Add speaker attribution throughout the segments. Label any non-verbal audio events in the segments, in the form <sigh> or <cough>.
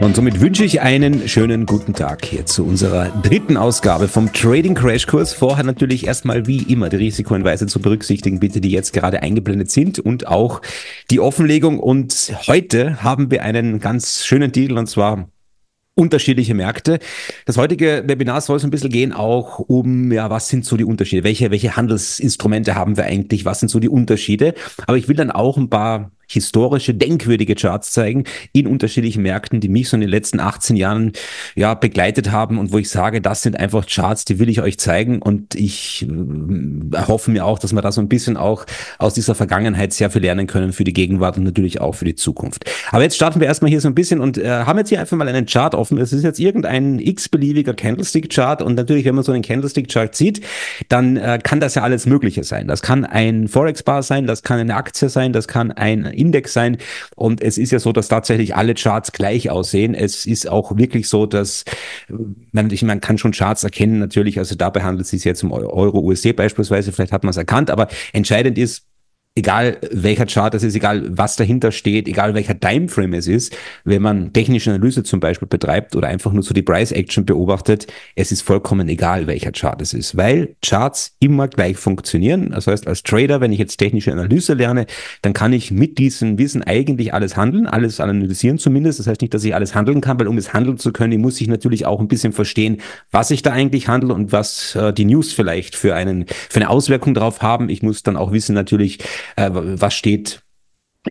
Speaker 1: Und somit wünsche ich einen schönen guten Tag hier zu unserer dritten Ausgabe vom Trading Crash Kurs. Vorher natürlich erstmal wie immer die Risikohinweise zu berücksichtigen, bitte, die jetzt gerade eingeblendet sind und auch die Offenlegung. Und heute haben wir einen ganz schönen Titel und zwar unterschiedliche Märkte. Das heutige Webinar soll so ein bisschen gehen auch um, ja, was sind so die Unterschiede? Welche, welche Handelsinstrumente haben wir eigentlich? Was sind so die Unterschiede? Aber ich will dann auch ein paar historische, denkwürdige Charts zeigen in unterschiedlichen Märkten, die mich so in den letzten 18 Jahren ja begleitet haben und wo ich sage, das sind einfach Charts, die will ich euch zeigen und ich äh, hoffe mir auch, dass wir da so ein bisschen auch aus dieser Vergangenheit sehr viel lernen können für die Gegenwart und natürlich auch für die Zukunft. Aber jetzt starten wir erstmal hier so ein bisschen und äh, haben jetzt hier einfach mal einen Chart offen. Es ist jetzt irgendein x-beliebiger Candlestick-Chart und natürlich, wenn man so einen Candlestick-Chart sieht, dann äh, kann das ja alles Mögliche sein. Das kann ein Forex-Bar sein, das kann eine Aktie sein, das kann ein Index sein. Und es ist ja so, dass tatsächlich alle Charts gleich aussehen. Es ist auch wirklich so, dass man, man kann schon Charts erkennen natürlich. Also dabei handelt es sich jetzt um Euro-USD beispielsweise. Vielleicht hat man es erkannt, aber entscheidend ist, egal welcher Chart es ist, egal was dahinter steht, egal welcher Timeframe es ist, wenn man technische Analyse zum Beispiel betreibt oder einfach nur so die Price Action beobachtet, es ist vollkommen egal, welcher Chart es ist, weil Charts immer gleich funktionieren. Das heißt, als Trader, wenn ich jetzt technische Analyse lerne, dann kann ich mit diesem Wissen eigentlich alles handeln, alles analysieren zumindest. Das heißt nicht, dass ich alles handeln kann, weil um es handeln zu können, muss ich natürlich auch ein bisschen verstehen, was ich da eigentlich handle und was äh, die News vielleicht für einen, für eine Auswirkung drauf haben. Ich muss dann auch wissen natürlich, äh, was steht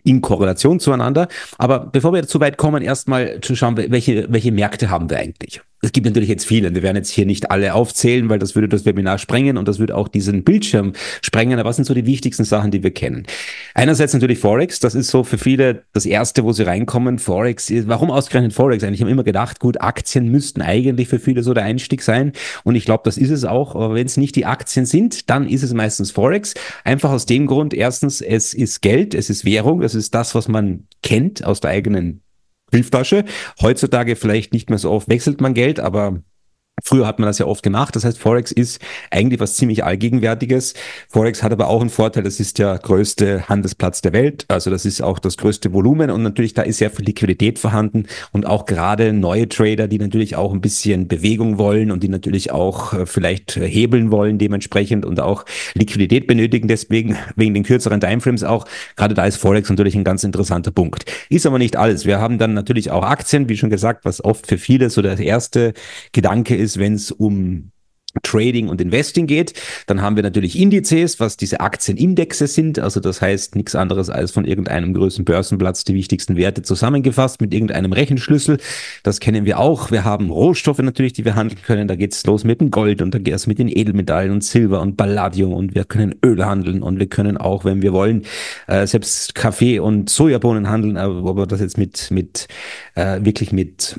Speaker 1: in Korrelation zueinander. Aber bevor wir zu weit kommen, erstmal zu schauen, welche, welche Märkte haben wir eigentlich es gibt natürlich jetzt viele. Wir werden jetzt hier nicht alle aufzählen, weil das würde das Webinar sprengen und das würde auch diesen Bildschirm sprengen. Aber was sind so die wichtigsten Sachen, die wir kennen? Einerseits natürlich Forex. Das ist so für viele das erste, wo sie reinkommen. Forex. Warum ausgerechnet Forex eigentlich? haben habe immer gedacht, gut, Aktien müssten eigentlich für viele so der Einstieg sein. Und ich glaube, das ist es auch. Aber wenn es nicht die Aktien sind, dann ist es meistens Forex. Einfach aus dem Grund, erstens, es ist Geld, es ist Währung. es ist das, was man kennt aus der eigenen Brieftasche. Heutzutage vielleicht nicht mehr so oft wechselt man Geld, aber Früher hat man das ja oft gemacht. Das heißt, Forex ist eigentlich was ziemlich Allgegenwärtiges. Forex hat aber auch einen Vorteil. Das ist der größte Handelsplatz der Welt. Also das ist auch das größte Volumen. Und natürlich da ist sehr viel Liquidität vorhanden. Und auch gerade neue Trader, die natürlich auch ein bisschen Bewegung wollen und die natürlich auch äh, vielleicht hebeln wollen dementsprechend und auch Liquidität benötigen. Deswegen wegen den kürzeren Timeframes auch. Gerade da ist Forex natürlich ein ganz interessanter Punkt. Ist aber nicht alles. Wir haben dann natürlich auch Aktien, wie schon gesagt, was oft für viele so der erste Gedanke ist ist, wenn es um Trading und Investing geht. Dann haben wir natürlich Indizes, was diese Aktienindexe sind. Also das heißt nichts anderes als von irgendeinem größten Börsenplatz die wichtigsten Werte zusammengefasst mit irgendeinem Rechenschlüssel. Das kennen wir auch. Wir haben Rohstoffe natürlich, die wir handeln können. Da geht es los mit dem Gold und da es mit den Edelmetallen und Silber und Palladium und wir können Öl handeln und wir können auch, wenn wir wollen, äh, selbst Kaffee und Sojabohnen handeln. Aber ob wir das jetzt mit, mit äh, wirklich mit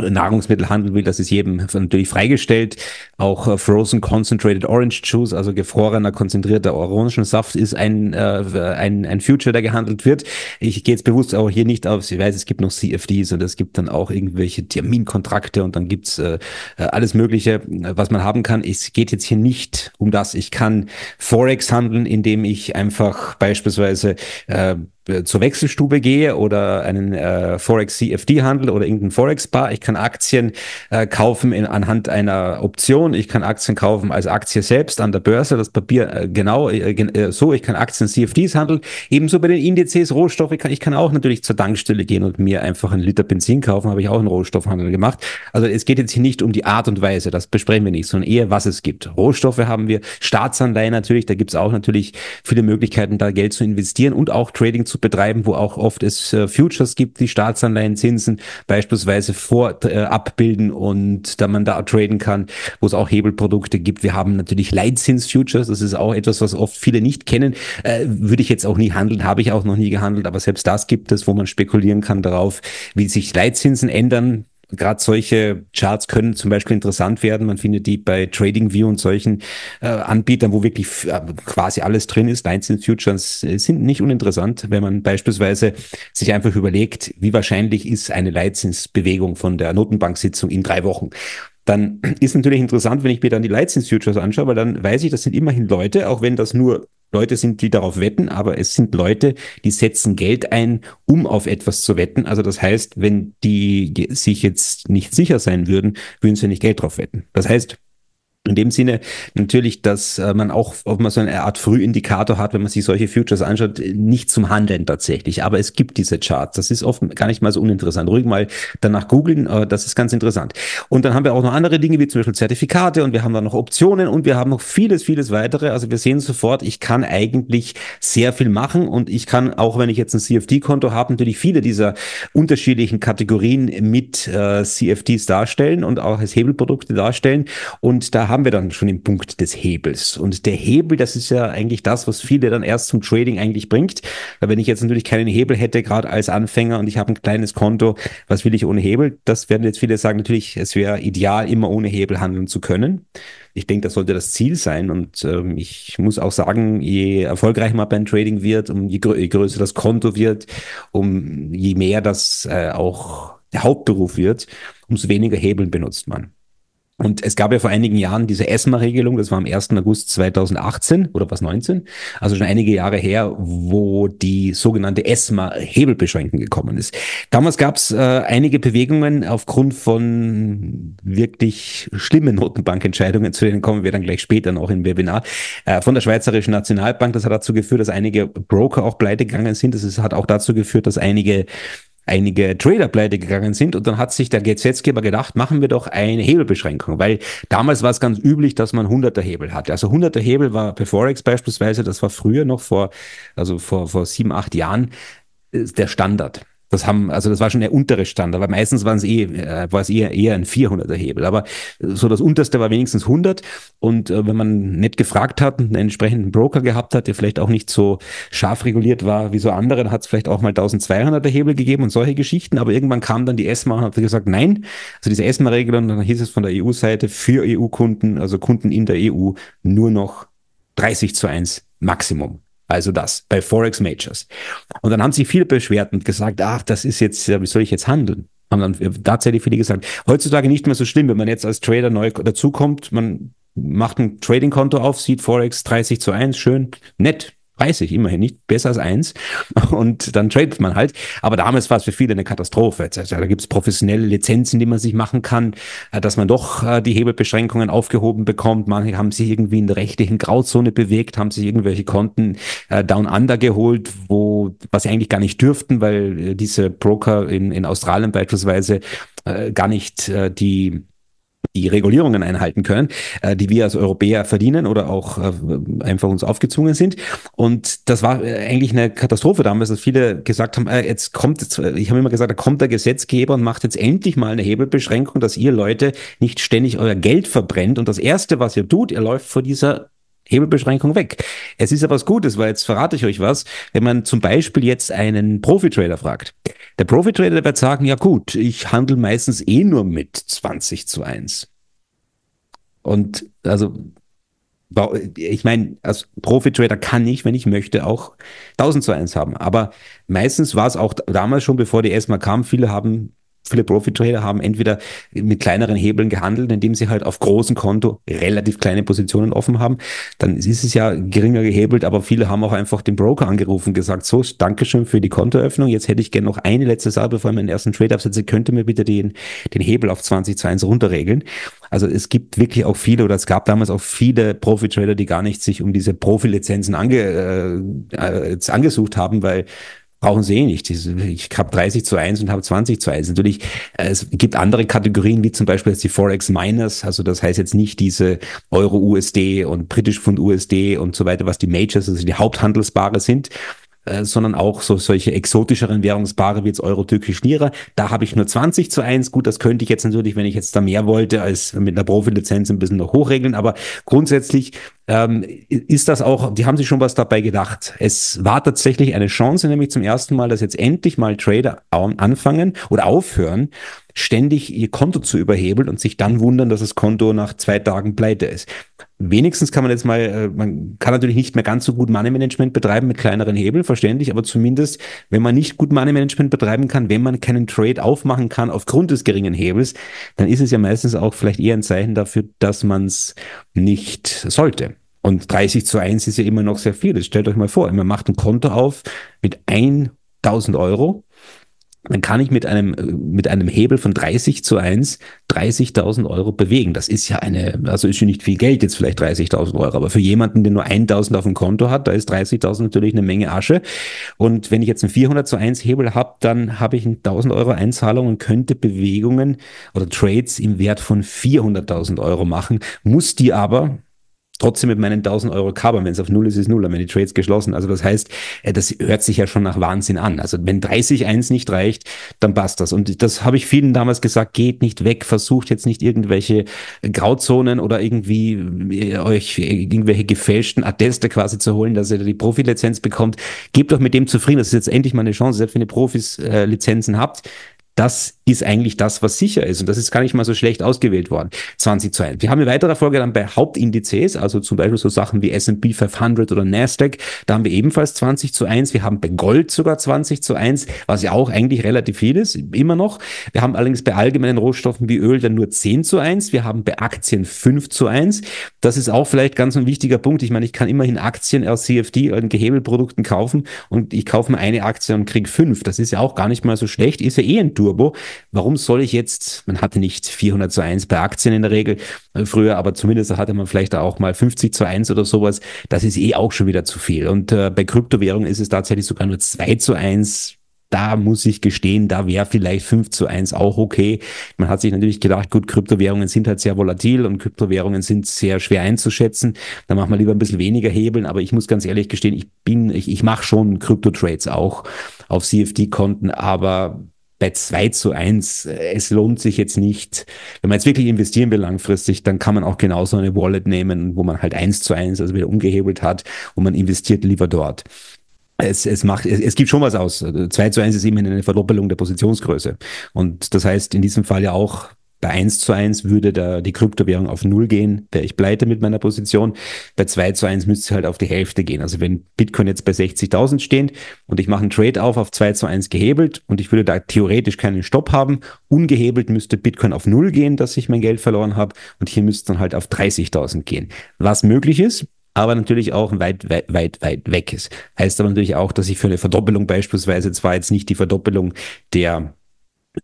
Speaker 1: Nahrungsmittel handeln will, das ist jedem natürlich freigestellt. Auch äh, Frozen Concentrated Orange Juice, also gefrorener, konzentrierter Orangensaft, ist ein, äh, ein, ein Future, der gehandelt wird. Ich gehe jetzt bewusst auch hier nicht auf, ich weiß, es gibt noch CFDs und es gibt dann auch irgendwelche Terminkontrakte und dann gibt's äh, äh alles Mögliche, äh, was man haben kann. Es geht jetzt hier nicht um das. Ich kann Forex handeln, indem ich einfach beispielsweise äh, äh, zur Wechselstube gehe oder einen äh, Forex CFD handel oder irgendeinen Forex Bar. Ich kann Aktien äh, kaufen in, anhand einer Option. Ich kann Aktien kaufen als Aktie selbst an der Börse, das Papier äh, genau äh, äh so. Ich kann Aktien CFDs handeln. Ebenso bei den Indizes Rohstoffe. Ich kann, ich kann auch natürlich zur Tankstelle gehen und mir einfach einen Liter Benzin kaufen. Habe ich auch einen Rohstoffhandel gemacht. Also es geht jetzt hier nicht um die Art und Weise. Das besprechen wir nicht, sondern eher was es gibt. Rohstoffe haben wir, Staatsanleihen natürlich. Da gibt es auch natürlich viele Möglichkeiten, da Geld zu investieren und auch Trading zu zu betreiben, wo auch oft es äh, Futures gibt, die Staatsanleihenzinsen beispielsweise vor äh, abbilden und da man da traden kann, wo es auch Hebelprodukte gibt. Wir haben natürlich Leitzins-Futures, das ist auch etwas, was oft viele nicht kennen. Äh, würde ich jetzt auch nie handeln, habe ich auch noch nie gehandelt, aber selbst das gibt es, wo man spekulieren kann darauf, wie sich Leitzinsen ändern gerade solche Charts können zum Beispiel interessant werden. Man findet die bei TradingView und solchen äh, Anbietern, wo wirklich äh, quasi alles drin ist. Einzelne Futures äh, sind nicht uninteressant, wenn man beispielsweise sich einfach überlegt, wie wahrscheinlich ist eine Leitzinsbewegung von der Notenbanksitzung in drei Wochen dann ist natürlich interessant, wenn ich mir dann die Leitzinsfutures anschaue, weil dann weiß ich, das sind immerhin Leute, auch wenn das nur Leute sind, die darauf wetten, aber es sind Leute, die setzen Geld ein, um auf etwas zu wetten. Also das heißt, wenn die sich jetzt nicht sicher sein würden, würden sie nicht Geld drauf wetten. Das heißt, in dem Sinne natürlich, dass äh, man auch, ob man so eine Art Frühindikator hat, wenn man sich solche Futures anschaut, nicht zum Handeln tatsächlich. Aber es gibt diese Charts. Das ist oft gar nicht mal so uninteressant. Ruhig mal danach googeln, äh, das ist ganz interessant. Und dann haben wir auch noch andere Dinge, wie zum Beispiel Zertifikate und wir haben dann noch Optionen und wir haben noch vieles, vieles weitere. Also wir sehen sofort, ich kann eigentlich sehr viel machen und ich kann, auch wenn ich jetzt ein CFD-Konto habe, natürlich viele dieser unterschiedlichen Kategorien mit äh, CFDs darstellen und auch als Hebelprodukte darstellen. Und da haben wir dann schon den Punkt des Hebels. Und der Hebel, das ist ja eigentlich das, was viele dann erst zum Trading eigentlich bringt. Weil wenn ich jetzt natürlich keinen Hebel hätte, gerade als Anfänger und ich habe ein kleines Konto, was will ich ohne Hebel? Das werden jetzt viele sagen, natürlich, es wäre ideal, immer ohne Hebel handeln zu können. Ich denke, das sollte das Ziel sein. Und ähm, ich muss auch sagen, je erfolgreicher man beim Trading wird, um je, grö je größer das Konto wird, um je mehr das äh, auch der Hauptberuf wird, umso weniger Hebeln benutzt man. Und es gab ja vor einigen Jahren diese ESMA-Regelung, das war am 1. August 2018 oder was 19, also schon einige Jahre her, wo die sogenannte esma hebelbeschränkung gekommen ist. Damals gab es äh, einige Bewegungen aufgrund von wirklich schlimmen Notenbankentscheidungen, zu denen kommen wir dann gleich später noch im Webinar, äh, von der Schweizerischen Nationalbank. Das hat dazu geführt, dass einige Broker auch pleite gegangen sind. Das ist, hat auch dazu geführt, dass einige einige Trader pleite gegangen sind und dann hat sich der Gesetzgeber gedacht, machen wir doch eine Hebelbeschränkung, weil damals war es ganz üblich, dass man 100er Hebel hatte. Also 100er Hebel war bei Forex beispielsweise, das war früher noch vor, also vor, vor sieben, acht Jahren der Standard. Das haben, also das war schon der untere Stand, aber meistens waren es eh, äh, war es eher, eher ein 400er Hebel. Aber so das unterste war wenigstens 100. Und äh, wenn man nicht gefragt hat, und einen entsprechenden Broker gehabt hat, der vielleicht auch nicht so scharf reguliert war wie so andere, hat es vielleicht auch mal 1200er Hebel gegeben und solche Geschichten. Aber irgendwann kam dann die ESMA und hat gesagt, nein, also diese esma regelung dann hieß es von der EU-Seite für EU-Kunden, also Kunden in der EU, nur noch 30 zu 1 Maximum. Also das bei Forex Majors. Und dann haben sich viele beschwert und gesagt, ach, das ist jetzt, wie soll ich jetzt handeln? Haben dann äh, tatsächlich viele gesagt, heutzutage nicht mehr so schlimm, wenn man jetzt als Trader neu dazukommt, man macht ein Trading-Konto auf, sieht Forex 30 zu 1, schön, nett, weiß ich immerhin nicht, besser als eins. <laughs> Und dann tradet man halt. Aber damals war es für viele eine Katastrophe. Also, also, da gibt es professionelle Lizenzen, die man sich machen kann, äh, dass man doch äh, die Hebelbeschränkungen aufgehoben bekommt. Manche haben sich irgendwie in der rechtlichen Grauzone bewegt, haben sich irgendwelche Konten äh, down under geholt, wo, was sie eigentlich gar nicht dürften, weil diese Broker in, in Australien beispielsweise gar nicht die die Regulierungen einhalten können, äh, die wir als Europäer verdienen oder auch äh, einfach uns aufgezwungen sind. Und das war äh, eigentlich eine Katastrophe damals, dass viele gesagt haben, äh, jetzt kommt, äh, ich habe immer gesagt, da kommt der Gesetzgeber und macht jetzt endlich mal eine Hebelbeschränkung, dass ihr Leute nicht ständig euer Geld verbrennt. Und das Erste, was ihr tut, ihr läuft vor dieser Hebelbeschränkung weg. Es ist aber was Gutes, weil jetzt verrate ich euch was, wenn man zum Beispiel jetzt einen Profi-Trader fragt. Der Profi-Trader wird sagen, ja gut, ich handle meistens eh nur mit 20 zu 1. Und also ich meine, als Profi-Trader kann ich, wenn ich möchte, auch 1000 zu 1 haben. Aber meistens war es auch damals schon, bevor die ESMA kam, viele haben viele Profi-Trader haben entweder mit kleineren Hebeln gehandelt, indem sie halt auf großem Konto relativ kleine Positionen offen haben. Dann ist es ja geringer gehebelt, aber viele haben auch einfach den Broker angerufen, gesagt, so, Dankeschön für die Kontoeröffnung. Jetzt hätte ich gerne noch eine letzte Sache, bevor ich meinen ersten Trade absetze. Könnte mir bitte den, den Hebel auf 2021 runterregeln? Also es gibt wirklich auch viele oder es gab damals auch viele Profi-Trader, die gar nicht sich um diese Profi-Lizenzen ange, äh, äh angesucht haben, weil brauchen sie eh nicht. Ich habe 30 zu 1 und habe 20 zu 1. Natürlich, äh, es gibt andere Kategorien, wie zum Beispiel die Forex Miners. Also das heißt jetzt nicht diese Euro-USD und britisch Pfund USD und so weiter, was die Majors, also die Haupthandelsbare sind. Äh, sondern auch so solche exotischeren Währungspaare wie jetzt Euro, Türkisch, Lira. Da habe ich nur 20 zu 1. Gut, das könnte ich jetzt natürlich, wenn ich jetzt da mehr wollte, als mit einer Profilizenz ein bisschen noch hochregeln. Aber grundsätzlich ähm, ist das auch, die haben sich schon was dabei gedacht. Es war tatsächlich eine Chance, nämlich zum ersten Mal, dass jetzt endlich mal Trader anfangen oder aufhören, ständig ihr Konto zu überhebeln und sich dann wundern, dass das Konto nach zwei Tagen pleite ist. Wenigstens kann man jetzt mal, äh, man kann natürlich nicht mehr ganz so gut Money Management betreiben mit kleineren Hebeln, verständlich, aber zumindest, wenn man nicht gut Money Management betreiben kann, wenn man keinen Trade aufmachen kann aufgrund des geringen Hebels, dann ist es ja meistens auch vielleicht eher ein Zeichen dafür, dass man es nicht sollte. Und 30 zu 1 ist ja immer noch sehr viel. Das stellt euch mal vor, man macht ein Konto auf mit 1000 Euro, dann kann ich mit einem, mit einem Hebel von 30 zu 1 30.000 Euro bewegen. Das ist ja eine, also ist ja nicht viel Geld jetzt vielleicht 30.000 Euro, aber für jemanden, der nur 1.000 auf dem Konto hat, da ist 30.000 natürlich eine Menge Asche. Und wenn ich jetzt einen 400 zu 1 Hebel habe, dann habe ich 1.000 Euro Einzahlung und könnte Bewegungen oder Trades im Wert von 400.000 Euro machen, muss die aber, trotzdem mit meinen 1000 Euro covern. Wenn es auf Null ist, ist Null. Dann werden die Trades geschlossen. Also das heißt, äh, das hört sich ja schon nach Wahnsinn an. Also wenn 30-1 nicht reicht, dann passt das. Und das habe ich vielen damals gesagt, geht nicht weg, versucht jetzt nicht irgendwelche Grauzonen oder irgendwie äh, euch irgendwelche gefälschten Atteste quasi zu holen, dass ihr die Profilizenz bekommt. Gebt doch mit dem zufrieden. Das ist jetzt endlich mal eine Chance, selbst wenn ihr Profis-Lizenzen äh, habt. Das ist eigentlich das, was sicher ist. Und das ist gar nicht mal so schlecht ausgewählt worden, 20 zu 1. Wir haben in weiterer Folge dann bei Hauptindizes, also zum Beispiel so Sachen wie S&P 500 oder Nasdaq, da haben wir ebenfalls 20 zu 1. Wir haben bei Gold sogar 20 zu 1, was ja auch eigentlich relativ viel ist, immer noch. Wir haben allerdings bei allgemeinen Rohstoffen wie Öl dann nur 10 zu 1. Wir haben bei Aktien 5 zu 1. Das ist auch vielleicht ganz ein wichtiger Punkt. Ich meine, ich kann immerhin Aktien aus CFD und Gehebelprodukten kaufen und ich kaufe mir eine Aktie und kriege fünf. Das ist ja auch gar nicht mal so schlecht. Ist ja eh ein Turbo. Warum soll ich jetzt, man hatte nicht 400 zu 1 bei Aktien in der Regel äh, früher, aber zumindest hatte man vielleicht auch mal 50 zu 1 oder sowas. Das ist eh auch schon wieder zu viel. Und äh, bei Kryptowährungen ist es tatsächlich sogar nur 2 zu 1 da muss ich gestehen, da wäre vielleicht 5 zu 1 auch okay. Man hat sich natürlich gedacht, gut, Kryptowährungen sind halt sehr volatil und Kryptowährungen sind sehr schwer einzuschätzen. Da machen wir lieber ein bisschen weniger Hebeln, aber ich muss ganz ehrlich gestehen, ich bin, ich, ich mache schon Krypto-Trades auch auf CFD-Konten, aber bei 2 zu 1. Es lohnt sich jetzt nicht. Wenn man jetzt wirklich investieren will langfristig, dann kann man auch genauso eine Wallet nehmen, wo man halt 1 zu 1, also wieder umgehebelt hat und man investiert lieber dort. Es, es, macht, es, es gibt schon was aus. 2 zu 1 ist immerhin eine Verdoppelung der Positionsgröße. Und das heißt in diesem Fall ja auch, bei 1 zu 1 würde da die Kryptowährung auf Null gehen, wäre ich pleite mit meiner Position. Bei 2 zu 1 müsste es halt auf die Hälfte gehen. Also wenn Bitcoin jetzt bei 60.000 steht und ich mache einen Trade auf auf 2 zu 1 gehebelt und ich würde da theoretisch keinen Stopp haben, ungehebelt müsste Bitcoin auf Null gehen, dass ich mein Geld verloren habe und hier müsste es dann halt auf 30.000 gehen. Was möglich ist, aber natürlich auch weit, weit, weit, weit weg ist. Heißt aber natürlich auch, dass ich für eine Verdoppelung beispielsweise zwar jetzt nicht die Verdoppelung der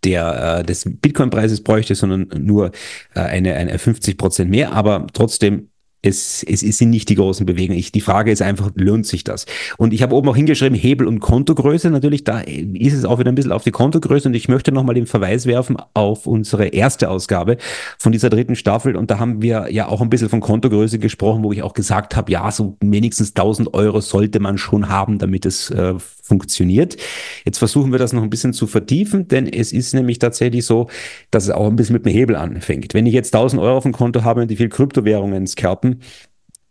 Speaker 1: der, äh, des Bitcoin-Preises bräuchte, sondern nur äh, eine, eine 50 Prozent mehr. Aber trotzdem es, es, es sind nicht die großen Bewegungen. Ich, die Frage ist einfach, lohnt sich das? Und ich habe oben auch hingeschrieben, Hebel und Kontogröße. Natürlich, da ist es auch wieder ein bisschen auf die Kontogröße. Und ich möchte nochmal den Verweis werfen auf unsere erste Ausgabe von dieser dritten Staffel. Und da haben wir ja auch ein bisschen von Kontogröße gesprochen, wo ich auch gesagt habe, ja, so wenigstens 1000 Euro sollte man schon haben, damit es äh, funktioniert. Jetzt versuchen wir das noch ein bisschen zu vertiefen, denn es ist nämlich tatsächlich so, dass es auch ein bisschen mit dem Hebel anfängt. Wenn ich jetzt 1000 Euro auf dem Konto habe und die viel Kryptowährungen scalpen,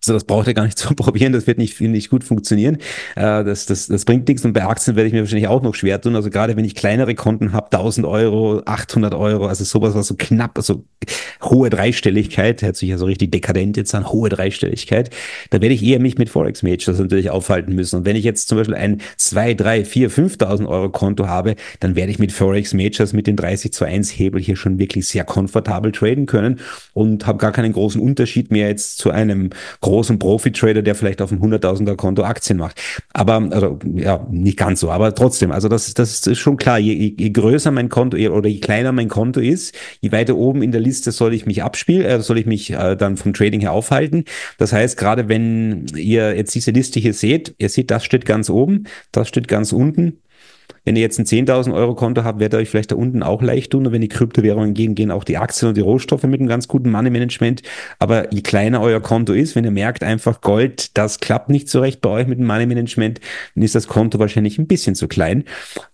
Speaker 1: also das braucht ihr gar nicht <laughs> zu probieren, das wird nicht, nicht gut funktionieren. Äh, das, das, das bringt nichts und bei Aktien werde ich mir wahrscheinlich auch noch schwer tun. Also gerade wenn ich kleinere Konten habe, 1000 Euro, 800 Euro, also sowas, was so knapp, also hohe Dreistelligkeit, hört sich ja so richtig dekadent jetzt an, hohe Dreistelligkeit, da werde ich eher mich mit Forex Majors natürlich aufhalten müssen. Und wenn ich jetzt zum Beispiel ein 2, 3, 4, 5000 Euro Konto habe, dann werde ich mit Forex Majors mit den 30 zu 1 Hebel hier schon wirklich sehr komfortabel traden können und habe gar keinen großen Unterschied mehr jetzt zu einem großen großen Profi-Trader, der vielleicht auf dem 100.000er Konto Aktien macht. Aber, also, ja, nicht ganz so, aber trotzdem, also das, das ist schon klar. Je, je, größer mein Konto oder je kleiner mein Konto ist, je weiter oben in der Liste soll ich mich abspielen, äh, soll ich mich äh, dann vom Trading her aufhalten. Das heißt, gerade wenn ihr jetzt diese Liste hier seht, ihr seht, das steht ganz oben, das steht ganz unten wenn ihr jetzt ein 10.000 Euro Konto habt, werdet ihr euch vielleicht da unten auch leicht tun. Und wenn die Kryptowährungen gehen, gehen auch die Aktien und die Rohstoffe mit einem ganz guten Money Management. Aber je kleiner euer Konto ist, wenn ihr merkt einfach Gold, das klappt nicht so recht bei euch mit dem Money Management, dann ist das Konto wahrscheinlich ein bisschen zu klein.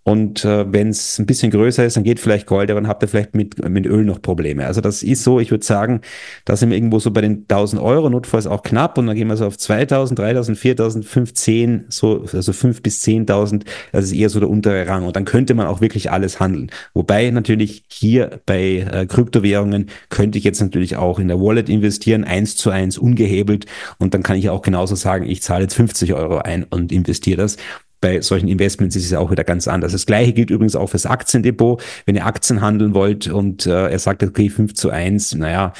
Speaker 1: Und äh, wenn es ein bisschen größer ist, dann geht vielleicht Gold, aber dann habt ihr vielleicht mit, mit Öl noch Probleme. Also das ist so, ich würde sagen, da sind wir irgendwo so bei den 1000 Euro, notfalls auch knapp. Und dann gehen wir so auf 2000, 3000, 4000, 5, 10, so, also 5 bis 10.000. Das ist eher so der untere Rang. Und dann könnte man auch wirklich alles handeln. Wobei natürlich hier bei äh, Kryptowährungen könnte ich jetzt natürlich auch in der Wallet investieren, eins zu eins ungehebelt. Und dann kann ich auch genauso sagen, ich zahle jetzt 50 Euro ein und investiere das bei solchen Investments ist es auch wieder ganz anders. Das gleiche gilt übrigens auch fürs Aktiendepot. Wenn ihr Aktien handeln wollt und äh, er sagt, okay, 5 zu 1, naja,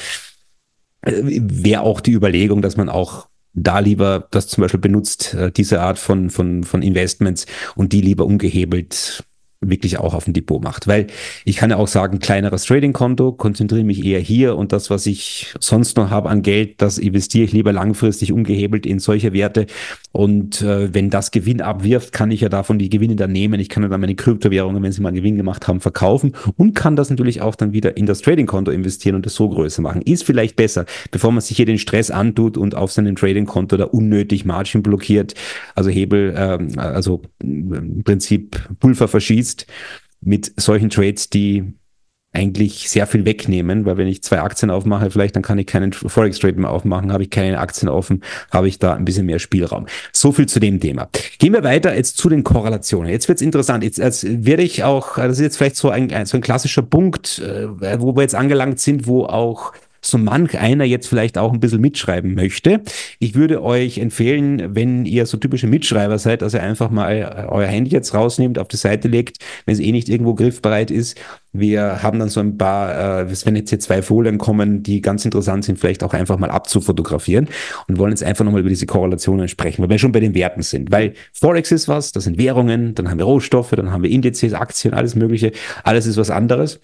Speaker 1: wäre auch die Überlegung, dass man auch da lieber das zum Beispiel benutzt, äh, diese Art von, von, von Investments und die lieber umgehebelt wirklich auch auf dem Depot macht. Weil ich kann ja auch sagen, kleineres Trading-Konto, konzentriere mich eher hier und das, was ich sonst noch habe an Geld, das investiere ich lieber langfristig umgehebelt in solche Werte. Und äh, wenn das Gewinn abwirft, kann ich ja davon die Gewinne dann nehmen. Ich kann dann meine Kryptowährungen, wenn sie mal einen Gewinn gemacht haben, verkaufen und kann das natürlich auch dann wieder in das Trading-Konto investieren und das so größer machen. Ist vielleicht besser, bevor man sich hier den Stress antut und auf seinem Trading-Konto da unnötig Margin blockiert, also Hebel, ähm, also äh, im Prinzip Pulver verschießt bist mit solchen Trades, die eigentlich sehr viel wegnehmen, weil wenn ich zwei Aktien aufmache, vielleicht dann kann ich keinen Forex Trade mehr aufmachen, habe ich keine Aktien offen, habe ich da ein bisschen mehr Spielraum. So viel zu dem Thema. Gehen wir weiter jetzt zu den Korrelationen. Jetzt wird's interessant. Jetzt, jetzt werde ich auch, das ist jetzt vielleicht so ein, so ein klassischer Punkt, äh, wo wir jetzt angelangt sind, wo auch so manch einer jetzt vielleicht auch ein bisschen mitschreiben möchte. Ich würde euch empfehlen, wenn ihr so typische Mitschreiber seid, dass ihr einfach mal euer Handy jetzt rausnehmt, auf die Seite legt, wenn es eh nicht irgendwo griffbereit ist. Wir haben dann so ein paar, äh, wenn jetzt hier zwei Folien kommen, die ganz interessant sind, vielleicht auch einfach mal abzufotografieren und wollen jetzt einfach nochmal über diese Korrelationen sprechen, weil wir schon bei den Werten sind. Weil Forex ist was, das sind Währungen, dann haben wir Rohstoffe, dann haben wir Indizes, Aktien, alles Mögliche, alles ist was anderes.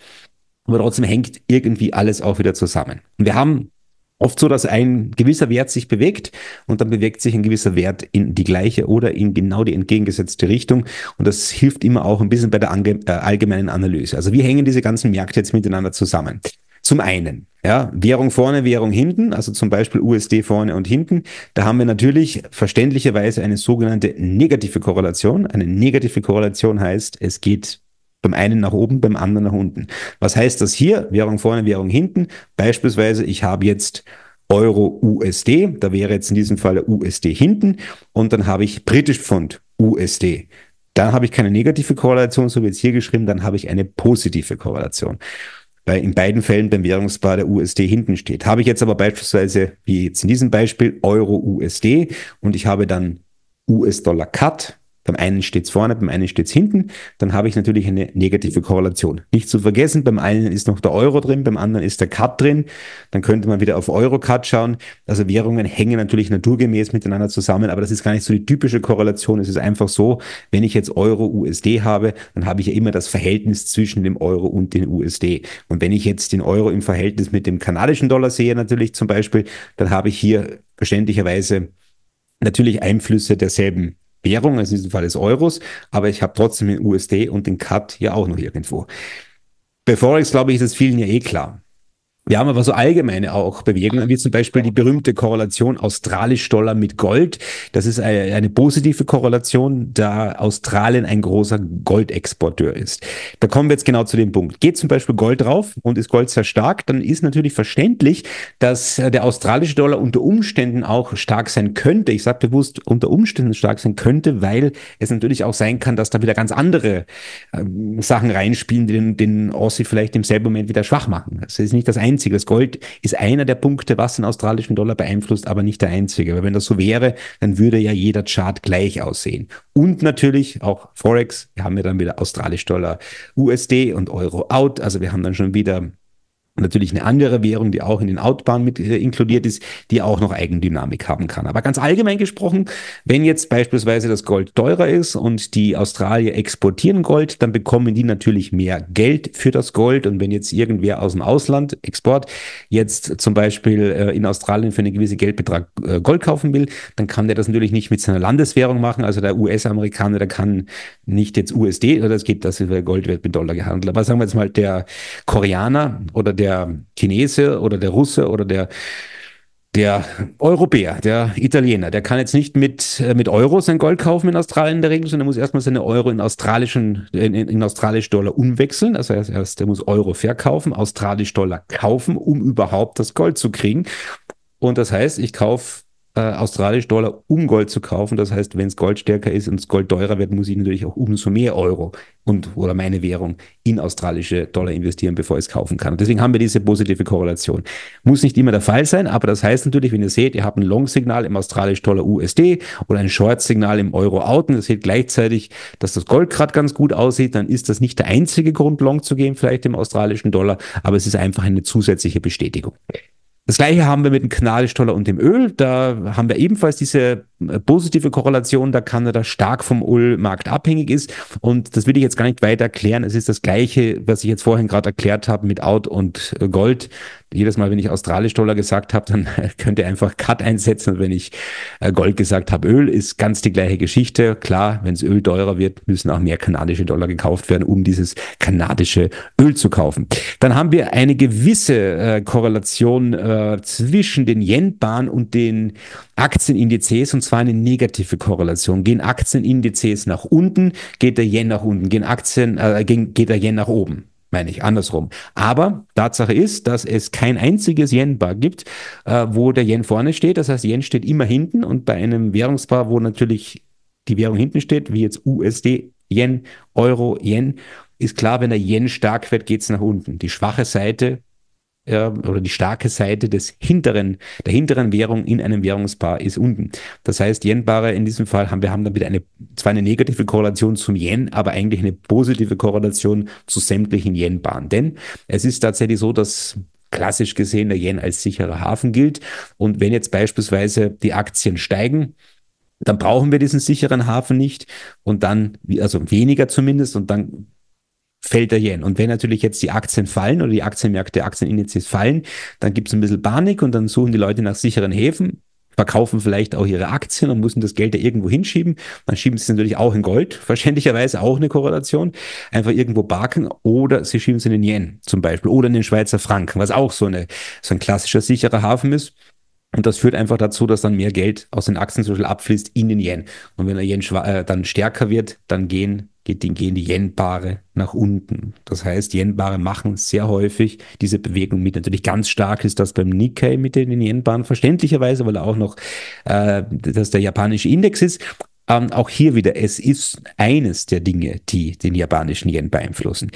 Speaker 1: Aber trotzdem hängt irgendwie alles auch wieder zusammen. Und wir haben oft so, dass ein gewisser Wert sich bewegt und dann bewegt sich ein gewisser Wert in die gleiche oder in genau die entgegengesetzte Richtung. Und das hilft immer auch ein bisschen bei der äh, allgemeinen Analyse. Also wie hängen diese ganzen Märkte jetzt miteinander zusammen? Zum einen, ja, Währung vorne, Währung hinten, also zum Beispiel USD vorne und hinten. Da haben wir natürlich verständlicherweise eine sogenannte negative Korrelation. Eine negative Korrelation heißt, es geht beim einen nach oben, beim anderen nach unten. Was heißt das hier? Währung vorne, Währung hinten. Beispielsweise, ich habe jetzt Euro USD, da wäre jetzt in diesem Fall der USD hinten und dann habe ich britisch Pfund USD. Dann habe ich keine negative Korrelation, so wie jetzt hier geschrieben, dann habe ich eine positive Korrelation. Weil in beiden Fällen beim Währungspaar der USD hinten steht. Habe ich jetzt aber beispielsweise, wie jetzt in diesem Beispiel, Euro USD und ich habe dann US-Dollar Cut, beim einen steht es vorne, beim einen steht es hinten. Dann habe ich natürlich eine negative Korrelation. Nicht zu vergessen, beim einen ist noch der Euro drin, beim anderen ist der Cut drin. Dann könnte man wieder auf Euro-Cut schauen. Also Währungen hängen natürlich naturgemäß miteinander zusammen, aber das ist gar nicht so die typische Korrelation. Es ist einfach so, wenn ich jetzt Euro-USD habe, dann habe ich ja immer das Verhältnis zwischen dem Euro und den USD. Und wenn ich jetzt den Euro im Verhältnis mit dem kanadischen Dollar sehe, natürlich zum Beispiel, dann habe ich hier verständlicherweise natürlich Einflüsse derselben Währung, also in diesem Fall des Euros, aber ich habe trotzdem den USD und den CAD ja auch noch irgendwo. Bei Forex, glaube ich, ist es vielen ja eh klar. Wir haben aber so allgemeine auch Bewegungen, wie zum Beispiel die berühmte Korrelation Australisch-Dollar mit Gold. Das ist eine positive Korrelation, da Australien ein großer Goldexporteur ist. Da kommen wir jetzt genau zu dem Punkt. Geht zum Beispiel Gold drauf und ist Gold sehr stark, dann ist natürlich verständlich, dass der australische Dollar unter Umständen auch stark sein könnte. Ich sage bewusst unter Umständen stark sein könnte, weil es natürlich auch sein kann, dass da wieder ganz andere äh, Sachen reinspielen, die den, den Aussie vielleicht im selben Moment wieder schwach machen. Das ist nicht das Einzige einzige. Das Gold ist einer der Punkte, was den australischen Dollar beeinflusst, aber nicht der einzige. Weil wenn das so wäre, dann würde ja jeder Chart gleich aussehen. Und natürlich auch Forex. Wir haben ja dann wieder australisch Dollar, USD und Euro out. Also wir haben dann schon wieder natürlich eine andere Währung, die auch in den Outbound mit äh, inkludiert ist, die auch noch Eigendynamik haben kann. Aber ganz allgemein gesprochen, wenn jetzt beispielsweise das Gold teurer ist und die Australier exportieren Gold, dann bekommen die natürlich mehr Geld für das Gold. Und wenn jetzt irgendwer aus dem Ausland, Export, jetzt zum Beispiel äh, in Australien für einen gewissen Geldbetrag äh, Gold kaufen will, dann kann der das natürlich nicht mit seiner Landeswährung machen. Also der US-Amerikaner, der kann nicht jetzt USD, oder es geht, dass der Gold wird mit Dollar gehandelt. Aber sagen wir jetzt mal, der Koreaner oder der der Chinese oder der Russe oder der der Europäer, der Italiener, der kann jetzt nicht mit, äh, mit Euro sein Gold kaufen in Australien in der Regel, sondern er muss erstmal seine Euro in australischen, in, in australisch Dollar umwechseln. Also er erst, der muss Euro verkaufen, australisch Dollar kaufen, um überhaupt das Gold zu kriegen. Und das heißt, ich kaufe äh, australisch Dollar, um Gold zu kaufen. Das heißt, wenn es Gold stärker ist und das Gold teurer wird, muss ich natürlich auch umso mehr Euro und oder meine Währung in australische Dollar investieren, bevor ich es kaufen kann. Und deswegen haben wir diese positive Korrelation. Muss nicht immer der Fall sein, aber das heißt natürlich, wenn ihr seht, ihr habt ein Long-Signal im australisch Dollar USD oder ein Short-Signal im Euro Outen, das seht gleichzeitig, dass das Gold gerade ganz gut aussieht, dann ist das nicht der einzige Grund, Long zu gehen, vielleicht im australischen Dollar, aber es ist einfach eine zusätzliche Bestätigung. Das gleiche haben wir mit dem kanadisch und dem Öl. Da haben wir ebenfalls diese äh, positive Korrelation, da Kanada stark vom Ölmarkt abhängig ist. Und das will ich jetzt gar nicht weiter erklären. Es ist das gleiche, was ich jetzt vorhin gerade erklärt habe mit Out und äh, Gold jedes Mal, wenn ich australisch Dollar gesagt habe, dann äh, könnt ihr einfach Cut einsetzen. Und wenn ich äh, Gold gesagt habe, Öl ist ganz die gleiche Geschichte. Klar, wenn es Öl teurer wird, müssen auch mehr kanadische Dollar gekauft werden, um dieses kanadische Öl zu kaufen. Dann haben wir eine gewisse äh, Korrelation äh, zwischen den yen Yenbahn und den Aktienindizes und zwar eine negative Korrelation. Gehen Aktienindizes nach unten, geht der Yen nach unten. Gehen Aktien, äh, geht der Yen nach oben meine ich, andersrum. Aber Tatsache ist, dass es kein einziges Yen-Bar gibt, äh, wo der Yen vorne steht. Das heißt, Yen steht immer hinten und bei einem Währungspaar, wo natürlich die Währung hinten steht, wie jetzt USD, Yen, Euro, Yen, ist klar, wenn der Yen stark wird, geht es nach unten. Die schwache Seite ja, äh, oder die starke Seite des hinteren, der hinteren Währung in einem Währungspaar ist unten. Das heißt, Yen-Paare in diesem Fall haben wir haben damit eine, zwar eine negative Korrelation zum Yen, aber eigentlich eine positive Korrelation zu sämtlichen Yen-Paaren. Denn es ist tatsächlich so, dass klassisch gesehen der Yen als sicherer Hafen gilt. Und wenn jetzt beispielsweise die Aktien steigen, dann brauchen wir diesen sicheren Hafen nicht und dann, also weniger zumindest, und dann fällt der Yen. Und wenn natürlich jetzt die Aktien fallen oder die Aktienmärkte, Aktienindizes fallen, dann gibt es ein bisschen Panik und dann suchen die Leute nach sicheren Häfen, verkaufen vielleicht auch ihre Aktien und müssen das Geld da irgendwo hinschieben. Dann schieben sie es natürlich auch in Gold, <laughs> verständlicherweise auch eine Korrelation, einfach irgendwo parken oder sie schieben es in den Yen zum Beispiel oder in den Schweizer Franken, was auch so, eine, so ein klassischer sicherer Hafen ist. Und das führt einfach dazu, dass dann mehr Geld aus den Aktien zum Beispiel abfließt in den Yen. Und wenn der Yen äh, dann stärker wird, dann gehen geht, gehen die Yen-Paare nach unten. Das heißt, Yen-Paare machen sehr häufig diese Bewegung mit. Natürlich ganz stark ist das beim Nikkei mit den Yen-Paaren, verständlicherweise, weil er auch noch äh, das der japanische Index ist. Ähm, auch hier wieder, es ist eines der Dinge, die den japanischen Yen beeinflussen.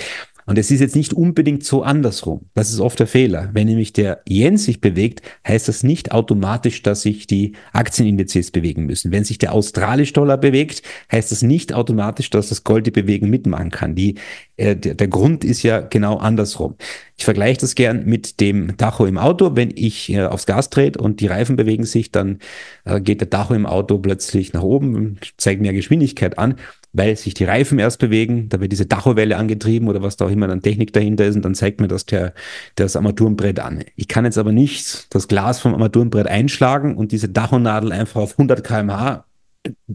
Speaker 1: Und es ist jetzt nicht unbedingt so andersrum. Das ist oft der Fehler. Wenn nämlich der Yen sich bewegt, heißt das nicht automatisch, dass sich die Aktienindizes bewegen müssen. Wenn sich der australische Dollar bewegt, heißt das nicht automatisch, dass das Gold die Bewegung mitmachen kann. Die, äh, der, der Grund ist ja genau andersrum. Ich vergleiche das gern mit dem Tacho im Auto. Wenn ich äh, aufs Gas trete und die Reifen bewegen sich, dann äh, geht der Tacho im Auto plötzlich nach oben, zeigt mehr Geschwindigkeit an weil sich die Reifen erst bewegen, da wird diese Dachowelle angetrieben oder was da auch immer an Technik dahinter ist und dann zeigt mir das der, das Armaturenbrett an. Ich kann jetzt aber nicht das Glas vom Armaturenbrett einschlagen und diese Dachonadel einfach auf 100 kmh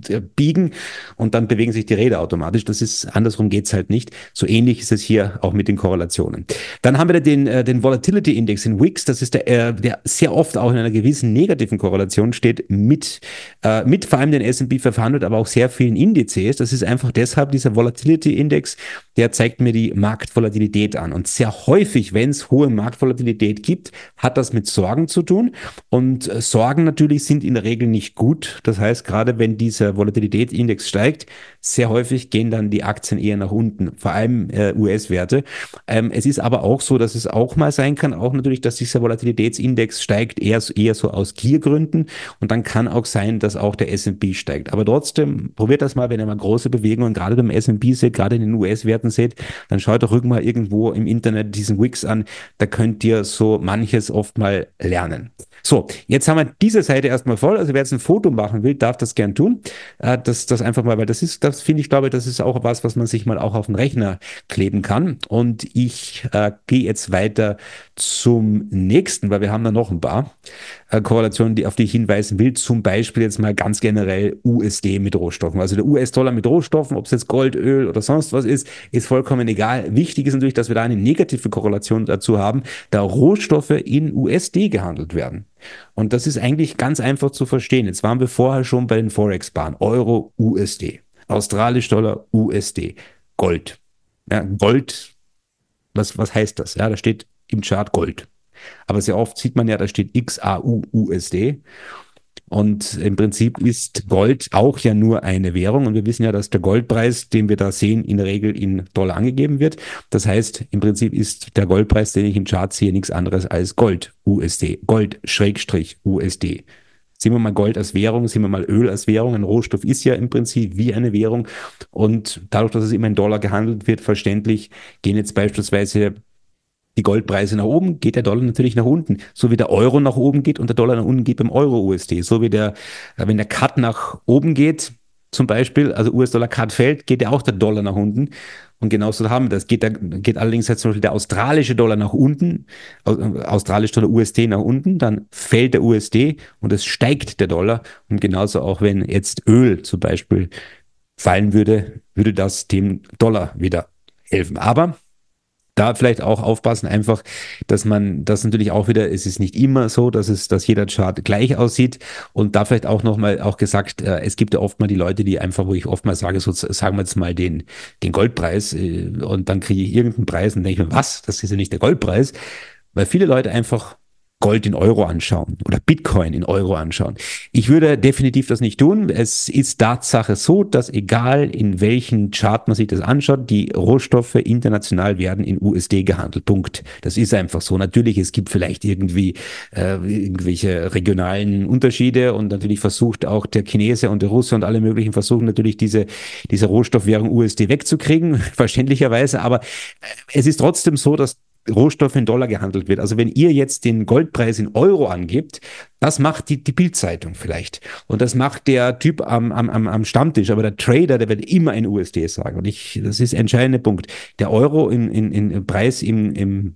Speaker 1: äh, biegen und dann bewegen sich die Räder automatisch. Das ist, andersrum geht's halt nicht. So ähnlich ist es hier auch mit den Korrelationen. Dann haben wir den, äh, den Volatility Index in Wix. Das ist der, äh, der sehr oft auch in einer gewissen negativen Korrelation steht mit, äh, mit vor allem den S&P 500, aber auch sehr vielen Indizes. Das ist einfach deshalb dieser Volatility Index, der zeigt mir die Marktvolatilität an. Und sehr häufig, wenn es hohe Marktvolatilität gibt, hat das mit Sorgen zu tun. Und äh, Sorgen natürlich sind in der Regel nicht gut. Das heißt, gerade wenn dieser Volatilitätsindex steigt, sehr häufig gehen dann die Aktien eher nach unten, vor allem äh, US-Werte. Ähm, es ist aber auch so, dass es auch mal sein kann, auch natürlich, dass dieser Volatilitätsindex steigt, eher, eher so aus clear Und dann kann auch sein, dass auch der S&P steigt. Aber trotzdem, probiert das mal, wenn ihr mal große Bewegungen gerade beim S&P seht, gerade in den US-Werten seht, dann schaut doch irgendwann irgendwo im Internet diesen Wix an. Da könnt ihr so manches oft mal lernen. So, jetzt haben wir diese Seite erstmal voll. Also wer jetzt ein Foto machen will, darf das gern tun. Äh, das, das einfach mal, weil das ist, das finde ich, glaube ich, das ist auch was, was man sich mal auch auf den Rechner kleben kann. Und ich äh, gehe jetzt weiter zum nächsten, weil wir haben da noch ein paar. Äh, Korrelationen, die, auf die ich hinweisen will. Zum Beispiel jetzt mal ganz generell USD mit Rohstoffen. Also der US-Dollar mit Rohstoffen, ob es jetzt Gold, Öl oder sonst was ist, ist vollkommen egal. Wichtig ist natürlich, dass wir da eine negative Korrelation dazu haben, da Rohstoffe in USD gehandelt werden. Und das ist eigentlich ganz einfach zu verstehen. Jetzt waren wir vorher schon bei den Forex-Bahnen. Euro, USD. Australisch Dollar, USD. Gold. Ja, Gold, was, was heißt das? Ja, da steht im Chart Gold. Aber sehr oft sieht man ja, da steht XAU-USD. Und im Prinzip ist Gold auch ja nur eine Währung. Und wir wissen ja, dass der Goldpreis, den wir da sehen, in der Regel in Dollar angegeben wird. Das heißt, im Prinzip ist der Goldpreis, den ich im Chart sehe, nichts anderes als Gold, USD, Gold, USD. Sehen wir mal Gold als Währung, sehen wir mal Öl als Währung. Ein Rohstoff ist ja im Prinzip wie eine Währung. Und dadurch, dass es immer in Dollar gehandelt wird, verständlich, gehen jetzt beispielsweise die Goldpreise nach oben, geht der Dollar natürlich nach unten. So wie der Euro nach oben geht und der Dollar nach unten geht beim Euro-USD. So wie der, äh, wenn der Cut nach oben geht, zum Beispiel, also US-Dollar-Cut fällt, geht ja auch der Dollar nach unten. Und genauso haben wir das. Geht, da, geht allerdings jetzt zum Beispiel der australische Dollar nach unten, äh, australische Dollar USD nach unten, dann fällt der USD und es steigt der Dollar. Und genauso auch, wenn jetzt Öl zum Beispiel fallen würde, würde das dem Dollar wieder helfen. Aber da vielleicht auch aufpassen, einfach, dass man das natürlich auch wieder, es ist nicht immer so, dass es, dass jeder Chart gleich aussieht und da vielleicht auch nochmal auch gesagt, äh, es gibt ja oft mal die Leute, die einfach, wo ich oft mal sage, so sagen wir jetzt mal den, den Goldpreis äh, und dann kriege ich irgendeinen Preis und denke mir, was, das ist ja nicht der Goldpreis, weil viele Leute einfach Gold in Euro anschauen oder Bitcoin in Euro anschauen. Ich würde definitiv das nicht tun. Es ist Tatsache so, dass egal in welchen Chart man sich das anschaut, die Rohstoffe international werden in USD gehandelt. Punkt. Das ist einfach so. Natürlich, es gibt vielleicht irgendwie äh, irgendwelche regionalen Unterschiede und natürlich versucht auch der Chinese und der Russe und alle möglichen versuchen natürlich diese, diese Rohstoffwährung USD wegzukriegen, <laughs> verständlicherweise. Aber äh, es ist trotzdem so, dass Rohstoffe in Dollar gehandelt wird. Also wenn ihr jetzt den Goldpreis in Euro angibt, das macht die, die Bildzeitung vielleicht. Und das macht der Typ am, am, am Stammtisch. Aber der Trader, der wird immer in USD sagen. Und ich, das ist der entscheidende Punkt. Der Euro in, in, in Preis im, im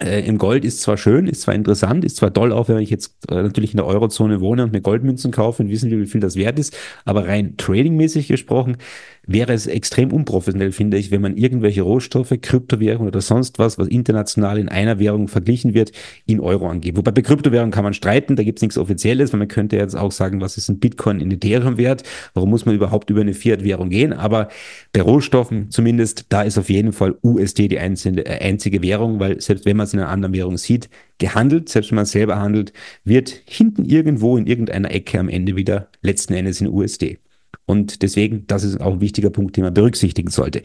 Speaker 1: äh, im Gold ist zwar schön, ist zwar interessant, ist zwar toll, auch wenn ich jetzt äh, natürlich in der Eurozone wohne und mir Goldmünzen kaufe und wissen will, wie viel das wert ist, aber rein tradingmäßig gesprochen wäre es extrem unprofessionell, finde ich, wenn man irgendwelche Rohstoffe, Kryptowährungen oder sonst was, was international in einer Währung verglichen wird, in Euro angeht. Wobei bei Kryptowährungen kann man streiten, da gibt es nichts Offizielles, weil man könnte jetzt auch sagen, was ist ein Bitcoin in Ethereum wert, warum muss man überhaupt über eine Fiat-Währung gehen, aber bei Rohstoffen zumindest, da ist auf jeden Fall USD die einzelne, äh, einzige Währung, weil selbst wenn man es in einer anderen Währung sieht, gehandelt, selbst wenn man selber handelt, wird hinten irgendwo in irgendeiner Ecke am Ende wieder letzten Endes in USD. Und deswegen, das ist auch ein wichtiger Punkt, den man berücksichtigen sollte.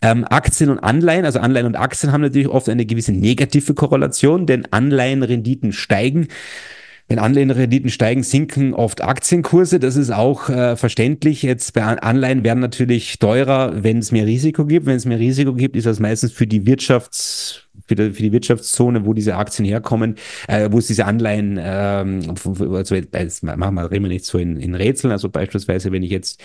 Speaker 1: Ähm, Aktien und Anleihen, also Anleihen und Aktien haben natürlich oft eine gewisse negative Korrelation, denn Anleihenrenditen steigen. Wenn Anleihenrenditen steigen, sinken oft Aktienkurse. Das ist auch äh, verständlich. Jetzt bei Anleihen werden natürlich teurer, wenn es mehr Risiko gibt. Wenn es mehr Risiko gibt, ist das meistens für die Wirtschafts für die, für die Wirtschaftszone, wo diese Aktien herkommen, äh, wo es diese Anleihen, ähm, also äh, machen wir, reden wir nicht so in, in Rätseln, also beispielsweise, wenn ich jetzt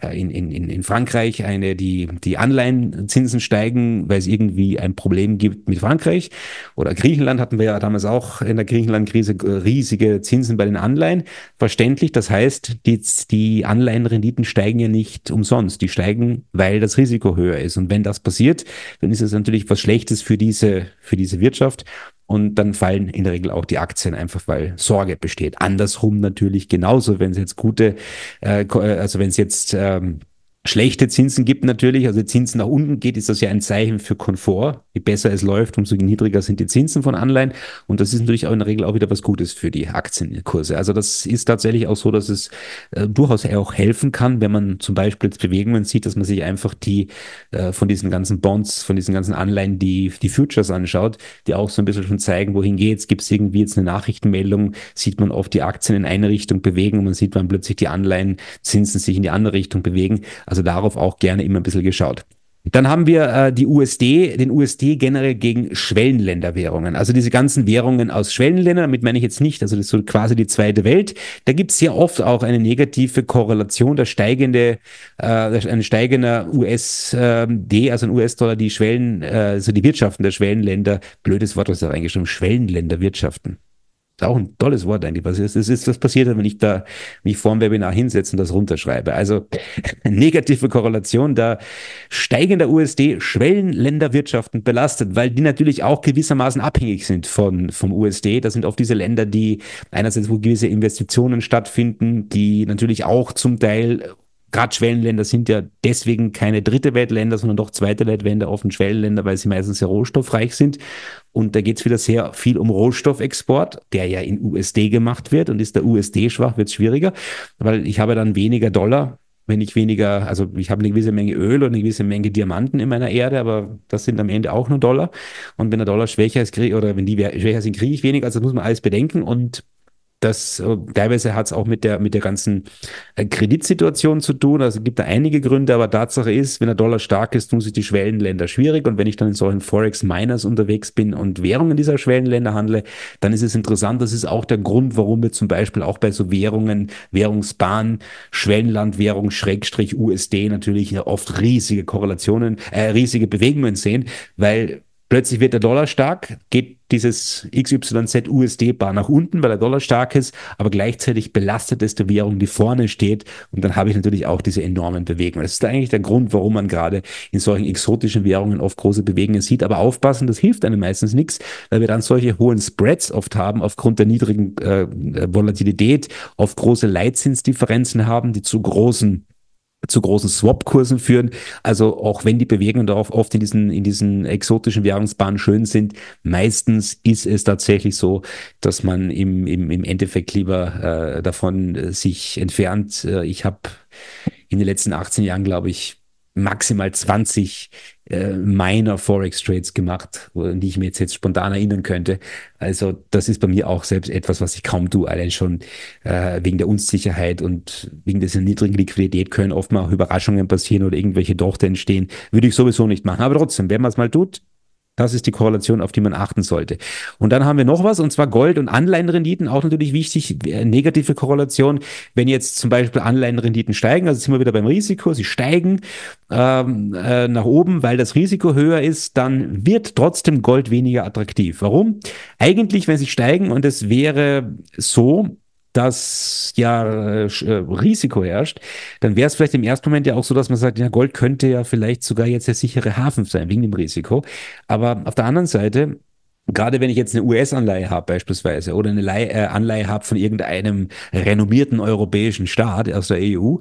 Speaker 1: äh, in, in, in Frankreich eine, die, die Anleihenzinsen steigen, weil es irgendwie ein Problem gibt mit Frankreich oder Griechenland hatten wir ja damals auch in der Griechenland-Krise äh, riesige Zinsen bei den Anleihen. Verständlich, das heißt, die, die Anleihenrenditen steigen ja nicht umsonst, die steigen, weil das Risiko höher ist. Und wenn das passiert, dann ist es natürlich was Schlechtes für diese für diese Wirtschaft. Und dann fallen in der Regel auch die Aktien einfach, weil Sorge besteht. Andersrum natürlich genauso, wenn es jetzt gute, äh, äh also wenn es jetzt ähm, schlechte Zinsen gibt natürlich, also Zinsen nach unten geht, ist das ja ein Zeichen für Komfort. Je besser es läuft, umso niedriger sind die Zinsen von Anleihen. Und das ist natürlich auch in der Regel auch wieder was Gutes für die Aktienkurse. Also das ist tatsächlich auch so, dass es äh, durchaus auch helfen kann, wenn man zum Beispiel jetzt Bewegungen sieht, dass man sich einfach die äh, von diesen ganzen Bonds, von diesen ganzen Anleihen, die, die Futures anschaut, die auch so ein bisschen schon zeigen, wohin geht's. gibt's irgendwie jetzt eine Nachrichtenmeldung, sieht man oft die Aktien in eine Richtung bewegen und man sieht, wann plötzlich die Anleihenzinsen sich in die andere Richtung bewegen. Also also darauf auch gerne immer ein bisschen geschaut. Dann haben wir äh, die USD, den USD generell gegen Schwellenländerwährungen. Also diese ganzen Währungen aus Schwellenländern, damit meine ich jetzt nicht, also das ist so quasi die zweite Welt. Da gibt es sehr oft auch eine negative Korrelation, der steigende, äh, ein steigender USD, also ein US-Dollar, die Schwellen, äh, also die Wirtschaften der Schwellenländer, blödes Wort, was da reingeschrieben, Schwellenländerwirtschaften ist auch ein tolles Wort eigentlich. Was, ist, das ist, was passiert, halt, wenn ich da mich vor dem Webinar hinsetze und das runterschreibe? Also <laughs> negative Korrelation, da steigender USD Schwellenländerwirtschaften belastet, weil die natürlich auch gewissermaßen abhängig sind von, vom USD. Das sind oft diese Länder, die einerseits, wo gewisse Investitionen stattfinden, die natürlich auch zum Teil gerade Schwellenländer sind ja deswegen keine dritte Weltländer, sondern doch zweite Weltländer, offen Schwellenländer, weil sie meistens sehr rohstoffreich sind. Und da geht es wieder sehr viel um Rohstoffexport, der ja in USD gemacht wird. Und ist der USD schwach, wird es schwieriger, weil ich habe dann weniger Dollar, wenn ich weniger, also ich habe eine gewisse Menge Öl und eine gewisse Menge Diamanten in meiner Erde, aber das sind am Ende auch nur Dollar. Und wenn der Dollar schwächer ist, krieg, oder wenn die schwächer sind, kriege ich weniger. Also das muss man alles bedenken. Und das äh, teilweise hat es auch mit der, mit der ganzen äh, Kreditsituation zu tun. Also gibt da einige Gründe, aber Tatsache ist, wenn der Dollar stark ist, tun sich die Schwellenländer schwierig. Und wenn ich dann in solchen Forex-Miners unterwegs bin und Währungen dieser Schwellenländer handle, dann ist es interessant. Das ist auch der Grund, warum wir zum Beispiel auch bei so Währungen, Währungsbahn, Schwellenlandwährung, Schrägstrich, USD natürlich oft riesige Korrelationen, äh, riesige Bewegungen sehen, weil Plötzlich wird der Dollar stark, geht dieses XYZ USD-Bar nach unten, weil der Dollar stark ist, aber gleichzeitig belastet es die Währung, die vorne steht. Und dann habe ich natürlich auch diese enormen Bewegungen. Das ist eigentlich der Grund, warum man gerade in solchen exotischen Währungen oft große Bewegungen sieht. Aber aufpassen, das hilft einem meistens nichts, weil wir dann solche hohen Spreads oft haben, aufgrund der niedrigen äh, Volatilität, oft große Leitzinsdifferenzen haben, die zu großen zu großen Swap-Kursen führen. Also auch wenn die Bewegungen darauf oft in diesen, in diesen exotischen Währungsbahnen schön sind, meistens ist es tatsächlich so, dass man im, im, im Endeffekt lieber äh, davon äh, sich entfernt. Äh, ich habe in den letzten 18 Jahren, glaube ich, maximal 20 äh, meiner Forex Trades gemacht, die ich mir jetzt, jetzt spontan erinnern könnte. Also das ist bei mir auch selbst etwas, was ich kaum tue, allein schon äh, wegen der Unsicherheit und wegen dieser niedrigen Liquidität können oft mal auch Überraschungen passieren oder irgendwelche Tochter entstehen. Würde ich sowieso nicht machen. Aber trotzdem, wenn man es mal tut, das ist die Korrelation, auf die man achten sollte. Und dann haben wir noch was, und zwar Gold- und Anleihenrenditen, auch natürlich wichtig, äh, negative Korrelation. Wenn jetzt zum Beispiel Anleihenrenditen steigen, also sind wir wieder beim Risiko, sie steigen ähm, äh, nach oben, weil das Risiko höher ist, dann wird trotzdem Gold weniger attraktiv. Warum? Eigentlich, wenn sie steigen, und es wäre so, das ja äh, Risiko herrscht, dann wäre es vielleicht im ersten Moment ja auch so, dass man sagt, ja, Gold könnte ja vielleicht sogar jetzt der sichere Hafen sein, wegen dem Risiko. Aber auf der anderen Seite Gerade wenn ich jetzt eine US-Anleihe habe beispielsweise oder eine Leih äh, Anleihe habe von irgendeinem renommierten europäischen Staat aus der EU,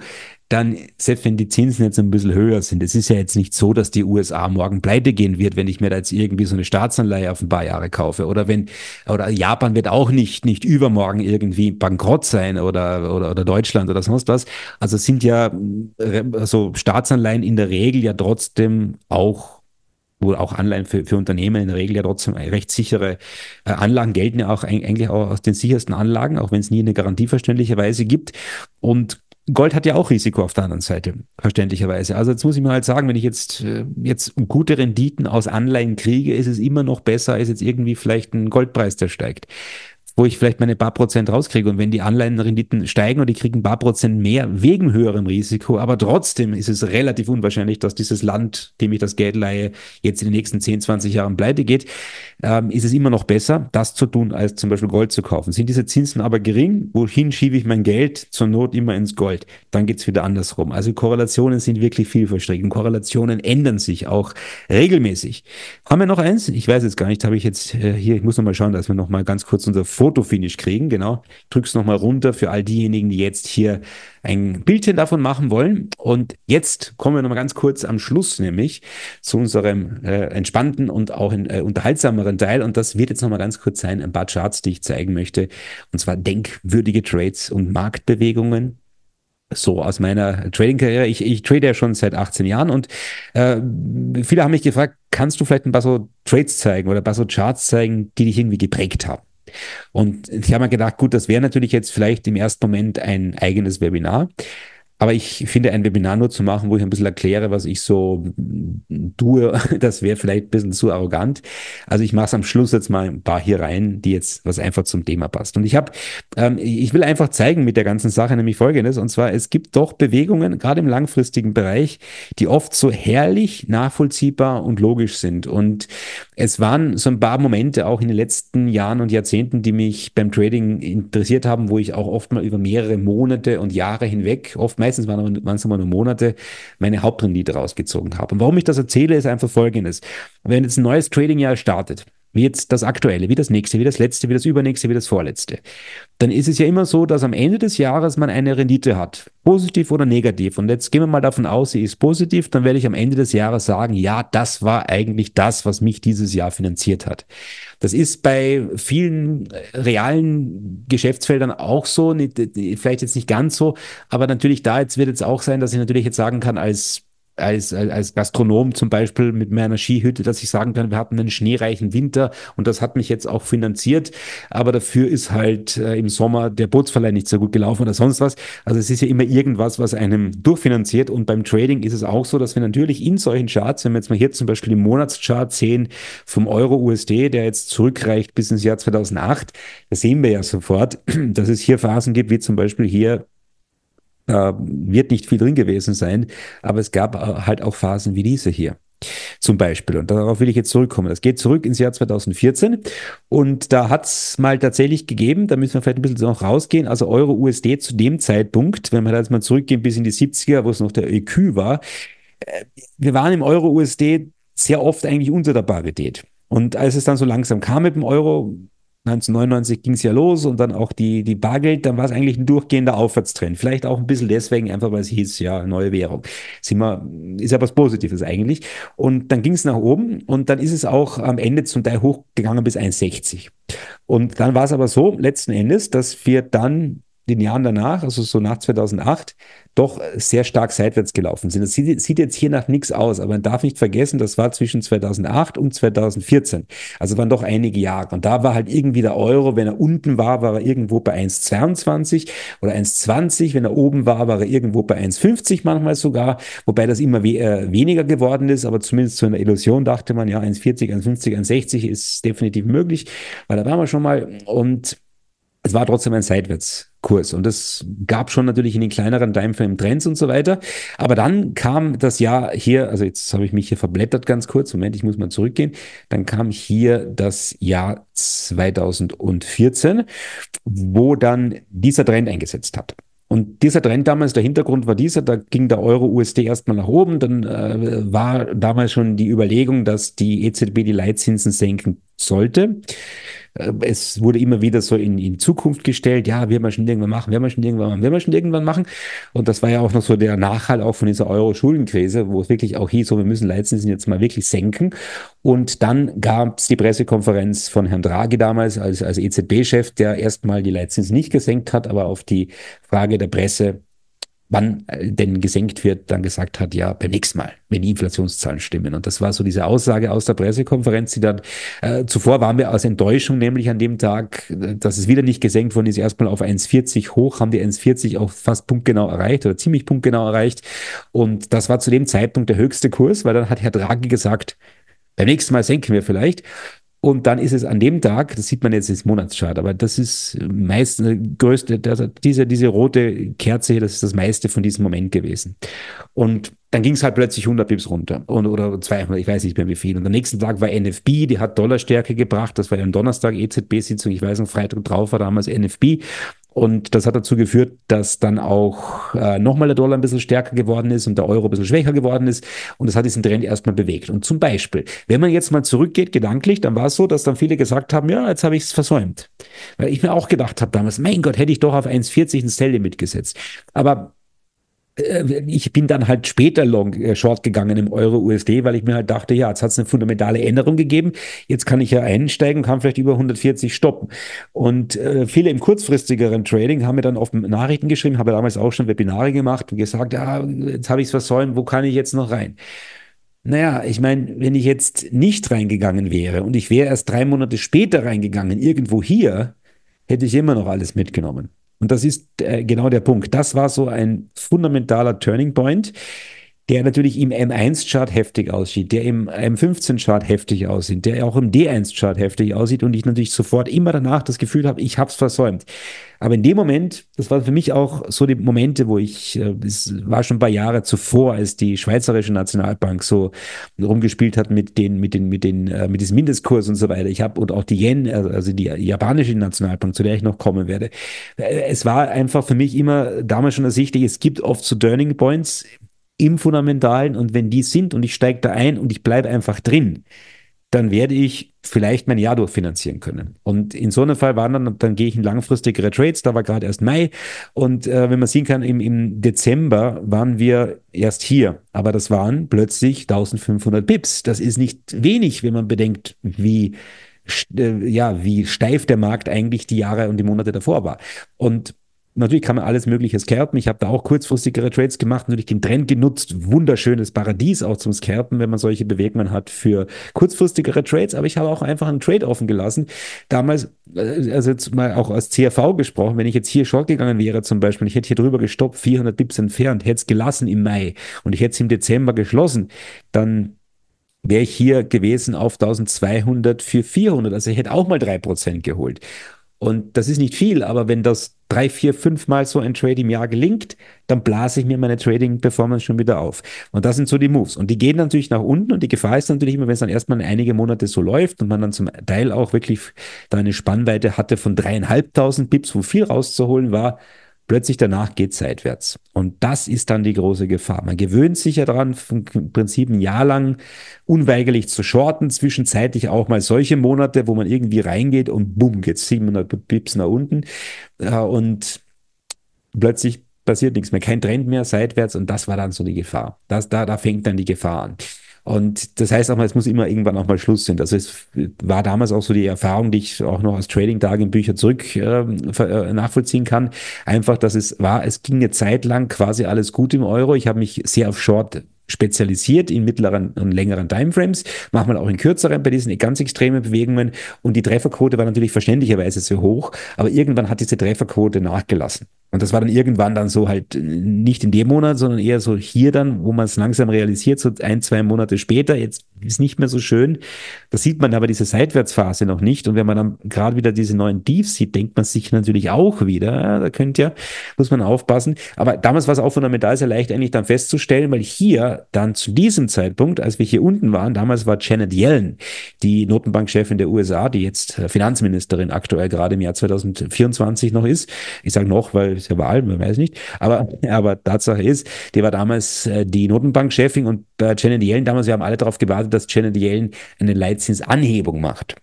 Speaker 1: dann, selbst wenn die Zinsen jetzt ein bisschen höher sind, es ist ja jetzt nicht so, dass die USA morgen pleite gehen wird, wenn ich mir da jetzt irgendwie so eine Staatsanleihe auf ein paar Jahre kaufe. Oder wenn, oder Japan wird auch nicht, nicht übermorgen irgendwie bankrott sein oder, oder, oder Deutschland oder sonst was. Also sind ja äh, so also Staatsanleihen in der Regel ja trotzdem auch wo auch Anleihen für, für Unternehmen in der Regel ja trotzdem recht sichere äh, Anlagen gelten ja auch eigentlich auch aus den sichersten Anlagen, auch wenn es nie eine Garantie verständlicherweise gibt. Und Gold hat ja auch Risiko auf der anderen Seite, verständlicherweise. Also jetzt muss ich mir halt sagen, wenn ich jetzt, äh, jetzt gute Renditen aus Anleihen kriege, ist es immer noch besser als jetzt irgendwie vielleicht ein Goldpreis, der steigt wo ich vielleicht meine paar Prozent rauskriege. Und wenn die Anleihenrenditen steigen und die kriegen ein paar Prozent mehr wegen höherem Risiko, aber trotzdem ist es relativ unwahrscheinlich, dass dieses Land, dem ich das Geld leihe, jetzt in den nächsten 10, 20 Jahren pleite geht, ähm, ist es immer noch besser, das zu tun, als zum Beispiel Gold zu kaufen. Sind diese Zinsen aber gering, wohin schiebe ich mein Geld? Zur Not immer ins Gold. Dann geht es wieder andersrum. Also Korrelationen sind wirklich vielverstrickend. Korrelationen ändern sich auch regelmäßig. Haben wir noch eins? Ich weiß jetzt gar nicht, habe ich jetzt äh, hier, ich muss nochmal schauen, dass wir nochmal ganz kurz unser Vor Fotofinish kriegen, genau. Ich drück's nochmal runter für all diejenigen, die jetzt hier ein Bildchen davon machen wollen. Und jetzt kommen wir nochmal ganz kurz am Schluss nämlich zu unserem äh, entspannten und auch in, äh, unterhaltsameren Teil. Und das wird jetzt nochmal ganz kurz sein, ein paar Charts, die ich zeigen möchte. Und zwar denkwürdige Trades und Marktbewegungen so aus meiner Trading-Karriere. Ich, ich trade ja schon seit 18 Jahren und äh, viele haben mich gefragt, kannst du vielleicht ein paar so Trades zeigen oder ein paar so Charts zeigen, die dich irgendwie geprägt haben? Und ich habe mir gedacht, gut, das wäre natürlich jetzt vielleicht im ersten Moment ein eigenes Webinar. Aber ich finde, ein Webinar nur zu machen, wo ich ein bisschen erkläre, was ich so tue, <laughs> das wäre vielleicht ein bisschen zu arrogant. Also ich mache es am Schluss jetzt mal ein paar hier rein, die jetzt, was einfach zum Thema passt. Und ich habe, ähm, ich will einfach zeigen mit der ganzen Sache nämlich Folgendes. Und zwar, es gibt doch Bewegungen, gerade im langfristigen Bereich, die oft so herrlich nachvollziehbar und logisch sind. Und es waren so ein paar Momente auch in den letzten Jahren und Jahrzehnten, die mich beim Trading interessiert haben, wo ich auch oft mal über mehrere Monate und Jahre hinweg oft meistens waren es immer nur Monate, meine Hauptrendite rausgezogen habe. Und warum ich das erzähle, ist einfach folgendes. Wenn jetzt ein neues Trading-Jahr startet, wie jetzt das aktuelle, wie das nächste, wie das letzte, wie das übernächste, wie das vorletzte, dann ist es ja immer so, dass am Ende des Jahres man eine Rendite hat, positiv oder negativ. Und jetzt gehen wir mal davon aus, sie ist positiv, dann werde ich am Ende des Jahres sagen, ja, das war eigentlich das, was mich dieses Jahr finanziert hat. Das ist bei vielen äh, realen Geschäftsfeldern auch so, äh, vielleicht jetzt nicht ganz so, aber natürlich da jetzt wird jetzt auch sein, dass ich natürlich jetzt sagen kann, als als, als Gastronom zum Beispiel mit meiner Skihütte, dass ich sagen kann, wir hatten einen schneereichen Winter und das hat mich jetzt auch finanziert. Aber dafür ist halt äh, im Sommer der Bootsverleih nicht so gut gelaufen oder sonst was. Also es ist ja immer irgendwas, was einem durchfinanziert. Und beim Trading ist es auch so, dass wir natürlich in solchen Charts, wenn wir jetzt mal hier zum Beispiel den Monatschart sehen vom Euro-USD, der jetzt zurückreicht bis ins Jahr 2008, da sehen wir ja sofort, <clears throat> dass es hier Phasen gibt, wie zum Beispiel hier äh, wird nicht viel drin gewesen sein, aber es gab äh, halt auch Phasen wie diese hier. Zum Beispiel, und darauf will ich jetzt zurückkommen. Das geht zurück ins Jahr 2014 und da hat es mal tatsächlich gegeben, da müssen wir vielleicht ein bisschen noch rausgehen, also Euro-USD zu dem Zeitpunkt, wenn wir da jetzt mal zurückgehen bis in die 70er, wo es noch der EQ war, äh, wir waren im Euro-USD sehr oft eigentlich unter der Parität. Und als es dann so langsam kam mit dem Euro, 1999 ging es ja los und dann auch die, die Bargeld, dann war es eigentlich ein durchgehender Aufwärtstrend. Vielleicht auch ein bisschen deswegen, einfach weil es hieß, ja, neue Währung. Sind wir, ist ja was Positives eigentlich. Und dann ging es nach oben und dann ist es auch am Ende zum Teil hochgegangen bis 1,60. Und dann war es aber so, letzten Endes, dass wir dann den Jahren danach, also so nach 2008, doch sehr stark seitwärts gelaufen sind. Das sieht, sieht jetzt hier nach nichts aus, aber man darf nicht vergessen, das war zwischen 2008 und 2014. Also waren doch einige Jahre. Und da war halt irgendwie der Euro, wenn er unten war, war er irgendwo bei 1,22 oder 1,20. Wenn er oben war, war er irgendwo bei 1,50 manchmal sogar. Wobei das immer we äh, weniger geworden ist, aber zumindest zu einer Illusion dachte man, ja, 1,40, 1,50, 1,60 ist definitiv möglich, weil da waren wir schon mal. Und es war trotzdem ein Seitwärts. Kurs. Und das gab schon natürlich in den kleineren Dimeframe Trends und so weiter. Aber dann kam das Jahr hier, also jetzt habe ich mich hier verblättert ganz kurz, Moment, ich muss mal zurückgehen. Dann kam hier das Jahr 2014, wo dann dieser Trend eingesetzt hat. Und dieser Trend damals, der Hintergrund war dieser, da ging der Euro-USD erstmal nach oben, dann äh, war damals schon die Überlegung, dass die EZB die Leitzinsen senken sollte. Ähm, es wurde immer wieder so in, in Zukunft gestellt, ja, werden wir schon irgendwann machen, werden wir schon irgendwann machen, werden wir schon irgendwann machen. Und das war ja auch noch so der Nachhall auch von dieser Euro-Schuldenkrise, wo es wirklich auch hieß, so, wir müssen Leitzinsen jetzt mal wirklich senken. Und dann gab es die Pressekonferenz von Herrn Draghi damals als, als EZB-Chef, der erstmal die Leitzinsen nicht gesenkt hat, aber auf die Frage der Presse wann äh, denn gesenkt wird, dann gesagt hat, ja, beim nächsten Mal, wenn die Inflationszahlen stimmen. Und das war so diese Aussage aus der Pressekonferenz, die dann, äh, zuvor waren wir aus Enttäuschung, nämlich an dem Tag, äh, dass es wieder nicht gesenkt worden ist, erstmal auf 1,40 hoch, haben die 1,40 auch fast punktgenau erreicht oder ziemlich punktgenau erreicht. Und das war zu dem Zeitpunkt der höchste Kurs, weil dann hat Herr Draghi gesagt, beim nächsten Mal senken wir vielleicht. Und dann ist es an dem Tag, das sieht man jetzt ins Monatschart, aber das ist meistens größte, das, diese, diese rote Kerze hier, das ist das meiste von diesem Moment gewesen. Und dann ging es halt plötzlich 100 Pips runter und, oder 200, ich weiß nicht mehr wie viel. Und am nächsten Tag war NFB, die hat Dollarstärke gebracht, das war ja am Donnerstag EZB-Sitzung, ich weiß noch, Freitag drauf war damals NFB und das hat dazu geführt, dass dann auch äh, nochmal der Dollar ein bisschen stärker geworden ist und der Euro ein bisschen schwächer geworden ist. Und das hat diesen Trend erstmal bewegt. Und zum Beispiel, wenn man jetzt mal zurückgeht, gedanklich, dann war es so, dass dann viele gesagt haben, ja, jetzt habe ich es versäumt. Weil ich mir auch gedacht habe damals, mein Gott, hätte ich doch auf 1,40 ein Sell mitgesetzt. Aber äh, ich bin dann halt später long, äh, short gegangen im Euro-USD, weil ich mir halt dachte, ja, jetzt hat es eine fundamentale Änderung gegeben, jetzt kann ich ja einsteigen, kann vielleicht über 140 stoppen. Und äh, viele im kurzfristigeren Trading haben mir dann oft Nachrichten geschrieben, habe damals auch schon Webinare gemacht und gesagt, ja, ah, jetzt habe ich es versäumt, wo kann ich jetzt noch rein? Naja, ich meine, wenn ich jetzt nicht reingegangen wäre und ich wäre erst drei Monate später reingegangen, irgendwo hier, hätte ich immer noch alles mitgenommen. Und das ist äh, genau der Punkt. Das war so ein fundamentaler Turning Point der natürlich im M1-Chart heftig aussieht, der im M15-Chart heftig aussieht, der auch im D1-Chart heftig aussieht und ich natürlich sofort immer danach das Gefühl habe, ich habe es versäumt. Aber in dem Moment, das war für mich auch so die Momente, wo ich, äh, es war schon ein paar Jahre zuvor, als die Schweizerische Nationalbank so rumgespielt hat mit den, mit den, mit den, äh, mit diesem Mindestkurs und so weiter. Ich habe und auch die Yen, äh, also die japanische Nationalbank, zu der ich noch kommen werde. Es war einfach für mich immer damals schon ersichtlich, es gibt oft so Turning Points im Fundamentalen und wenn die sind und ich steige da ein und ich bleibe einfach drin, dann werde ich vielleicht mein Jahr durchfinanzieren können. Und in so einem Fall waren dann, dann gehe ich in langfristigere Trades, da war gerade erst Mai. Und äh, wenn man sehen kann, im, im Dezember waren wir erst hier. Aber das waren plötzlich 1500 Pips. Das ist nicht wenig, wenn man bedenkt, wie, äh, ja, wie steif der Markt eigentlich die Jahre und die Monate davor war. Und natürlich kann man alles Mögliche skerpen. Ich habe da auch kurzfristigere Trades gemacht, natürlich den Trend genutzt. Wunderschönes Paradies auch zum Skerpen, wenn man solche Bewegungen hat für kurzfristigere Trades. Aber ich habe auch einfach einen Trade offen gelassen. Damals, äh, also jetzt mal auch als CRV gesprochen, wenn ich jetzt hier short gegangen wäre zum Beispiel, ich hätte hier drüber gestoppt, 400 Bips entfernt, hätte es gelassen im Mai und ich hätte es im Dezember geschlossen, dann wäre ich hier gewesen auf 1200 für 400. Also ich hätte auch mal 3% geholt. Und das ist nicht viel, aber wenn das drei, vier, fünf Mal so ein Trade im Jahr gelingt, dann blase ich mir meine Trading-Performance schon wieder auf. Und das sind so die Moves. Und die gehen natürlich nach unten und die Gefahr ist natürlich immer, wenn es dann erstmal einige Monate so läuft und man dann zum Teil auch wirklich da eine Spannweite hatte von dreieinhalbtausend Pips, wo viel rauszuholen war, Plötzlich danach geht es seitwärts. Und das ist dann die große Gefahr. Man gewöhnt sich ja daran, im Prinzip ein Jahr lang unweigerlich zu shorten, zwischenzeitlich auch mal solche Monate, wo man irgendwie reingeht und bumm, geht 700 Pips nach unten. Äh, und plötzlich passiert nichts mehr, kein Trend mehr seitwärts und das war dann so die Gefahr. Das, da, da fängt dann die Gefahr an. Und das heißt auch mal, es muss immer irgendwann auch mal Schluss sein. Also es war damals auch so die Erfahrung, die ich auch noch aus Trading-Tagebüchern tagen zurück ähm, äh, nachvollziehen kann. Einfach, dass es war, es ging eine Zeit lang quasi alles gut im Euro. Ich habe mich sehr auf Short spezialisiert in mittleren und längeren Timeframes, manchmal auch in kürzeren bei diesen ganz extremen Bewegungen und die Trefferquote war natürlich verständlicherweise sehr hoch, aber irgendwann hat diese Trefferquote nachgelassen. Und das war dann irgendwann dann so halt äh, nicht in dem Monat, sondern eher so hier dann, wo man es langsam realisiert, so ein, zwei Monate später, jetzt ist nicht mehr so schön. Da sieht man aber diese Seitwärtsphase noch nicht. Und wenn man dann gerade wieder diese neuen Tiefs sieht, denkt man sich natürlich auch wieder, da könnte ja, muss man aufpassen. Aber damals war es auch fundamental sehr leicht eigentlich dann festzustellen, weil hier dann zu diesem Zeitpunkt, als wir hier unten waren, damals war Janet Yellen, die Notenbankchefin der USA, die jetzt äh, Finanzministerin aktuell gerade im Jahr 2024 noch ist. Ich sage noch, weil ist ja bei allem, man weiß nicht. Aber, <laughs> aber Tatsache ist, die war damals äh, die Notenbankchefin und bei äh, Janet Yellen damals, wir haben alle darauf gewartet, dass Janet Yellen eine Leitzinsanhebung macht.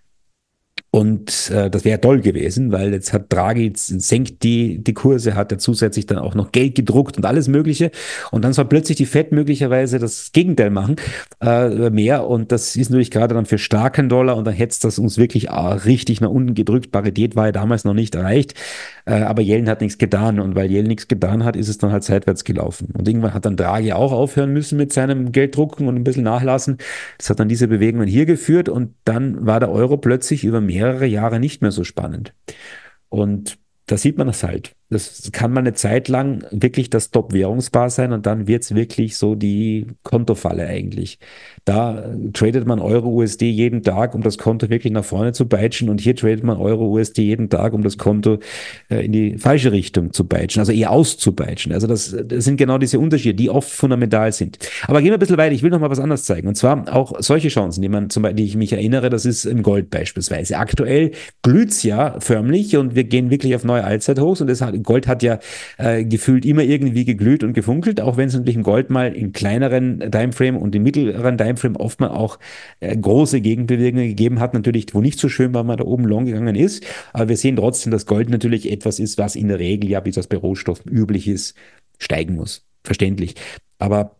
Speaker 1: Und äh, das wäre toll gewesen, weil jetzt hat Draghi senkt die, die Kurse, hat er zusätzlich dann auch noch Geld gedruckt und alles Mögliche. Und dann soll plötzlich die Fed möglicherweise das Gegenteil machen, äh, mehr. Und das ist natürlich gerade dann für starken Dollar und dann hätte das uns wirklich ah, richtig nach unten gedrückt. Parität war ja damals noch nicht erreicht. Äh, aber Yellen hat nichts getan. Und weil Yellen nichts getan hat, ist es dann halt seitwärts gelaufen. Und irgendwann hat dann Draghi auch aufhören müssen mit seinem Gelddrucken und ein bisschen nachlassen. Das hat dann diese Bewegungen hier geführt. Und dann war der Euro plötzlich über mehr mehrere Jahre nicht mehr so spannend. Und da sieht man das halt das kann mal eine Zeit lang wirklich das Top-Währungspaar sein und dann wird es wirklich so die Kontofalle eigentlich. Da tradet man Euro-USD jeden Tag, um das Konto wirklich nach vorne zu peitschen und hier tradet man Euro-USD jeden Tag, um das Konto äh, in die falsche Richtung zu peitschen, also eher auszupeitschen. Also das, das sind genau diese Unterschiede, die oft fundamental sind. Aber gehen wir ein bisschen weiter, ich will noch mal was anderes zeigen und zwar auch solche Chancen, die man zum Beispiel, die ich mich erinnere, das ist im Gold beispielsweise. Aktuell glüht ja förmlich und wir gehen wirklich auf neue Allzeithochs und es hat Gold hat ja äh, gefühlt immer irgendwie geglüht und gefunkelt, auch wenn es natürlich im Gold mal im kleineren Timeframe und im mittleren Timeframe oft mal auch äh, große Gegenbewegungen gegeben hat, natürlich, wo nicht so schön war, man da oben long gegangen ist. Aber wir sehen trotzdem, dass Gold natürlich etwas ist, was in der Regel ja, wie das bei Rohstoffen üblich ist, steigen muss. Verständlich. Aber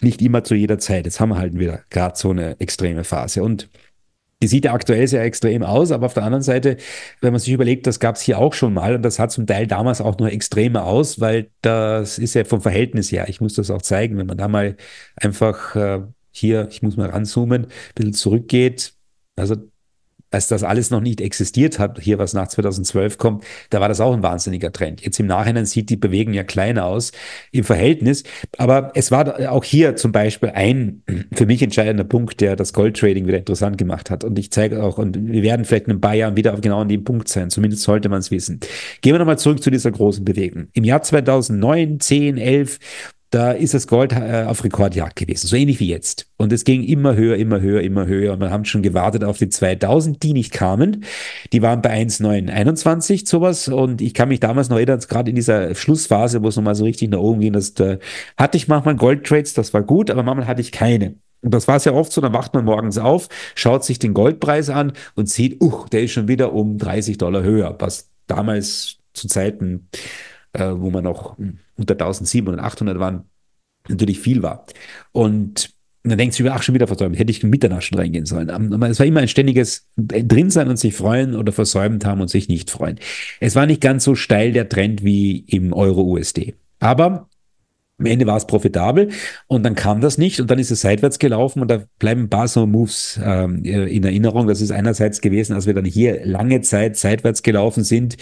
Speaker 1: nicht immer zu jeder Zeit. Jetzt haben wir halt wieder gerade so eine extreme Phase. Und die sieht ja aktuell sehr extrem aus, aber auf der anderen Seite, wenn man sich überlegt, das gab es hier auch schon mal und das sah zum Teil damals auch nur extremer aus, weil das ist ja vom Verhältnis her, ich muss das auch zeigen, wenn man da mal einfach äh, hier, ich muss mal ranzoomen, ein bisschen zurückgeht, also als das alles noch nicht existiert hat, hier was nach 2012 kommt, da war das auch ein wahnsinniger Trend. Jetzt im Nachhinein sieht die Bewegung ja kleiner aus im Verhältnis. Aber es war auch hier zum Beispiel ein für mich entscheidender Punkt, der das Goldtrading wieder interessant gemacht hat. Und ich zeige auch, und wir werden vielleicht in ein paar Jahren wieder genau an dem Punkt sein. Zumindest sollte man es wissen. Gehen wir nochmal zurück zu dieser großen Bewegung. Im Jahr 2009, 10, 11 da ist das Gold äh, auf Rekordjagd gewesen, so ähnlich wie jetzt. Und es ging immer höher, immer höher, immer höher. Und wir haben schon gewartet auf die 2000, die nicht kamen. Die waren bei 1,921, sowas. Und ich kann mich damals noch erinnern, gerade in dieser Schlussphase, wo es nochmal so richtig nach oben ging, das, da äh, hatte ich manchmal Goldtrades, das war gut, aber manchmal hatte ich keine. Und das war es ja oft so, dann wacht man morgens auf, schaut sich den Goldpreis an und sieht, uh, der ist schon wieder um 30 Dollar höher, was damals zu Zeiten äh, wo man noch hm, unter 1700 800 waren, natürlich viel war. Und dann denkst du über, ach, schon wieder versäumt, hätte ich mit der Naschen reingehen sollen. Ähm, aber es war immer ein ständiges äh, Drinsein und sich freuen oder versäumt haben und sich nicht freuen. Es war nicht ganz so steil der Trend wie im Euro-USD. Aber am Ende war es profitabel und dann kam das nicht und dann ist es seitwärts gelaufen und da bleiben ein paar so Moves ähm, äh, in Erinnerung. Das ist einerseits gewesen, als wir dann hier lange Zeit seitwärts gelaufen sind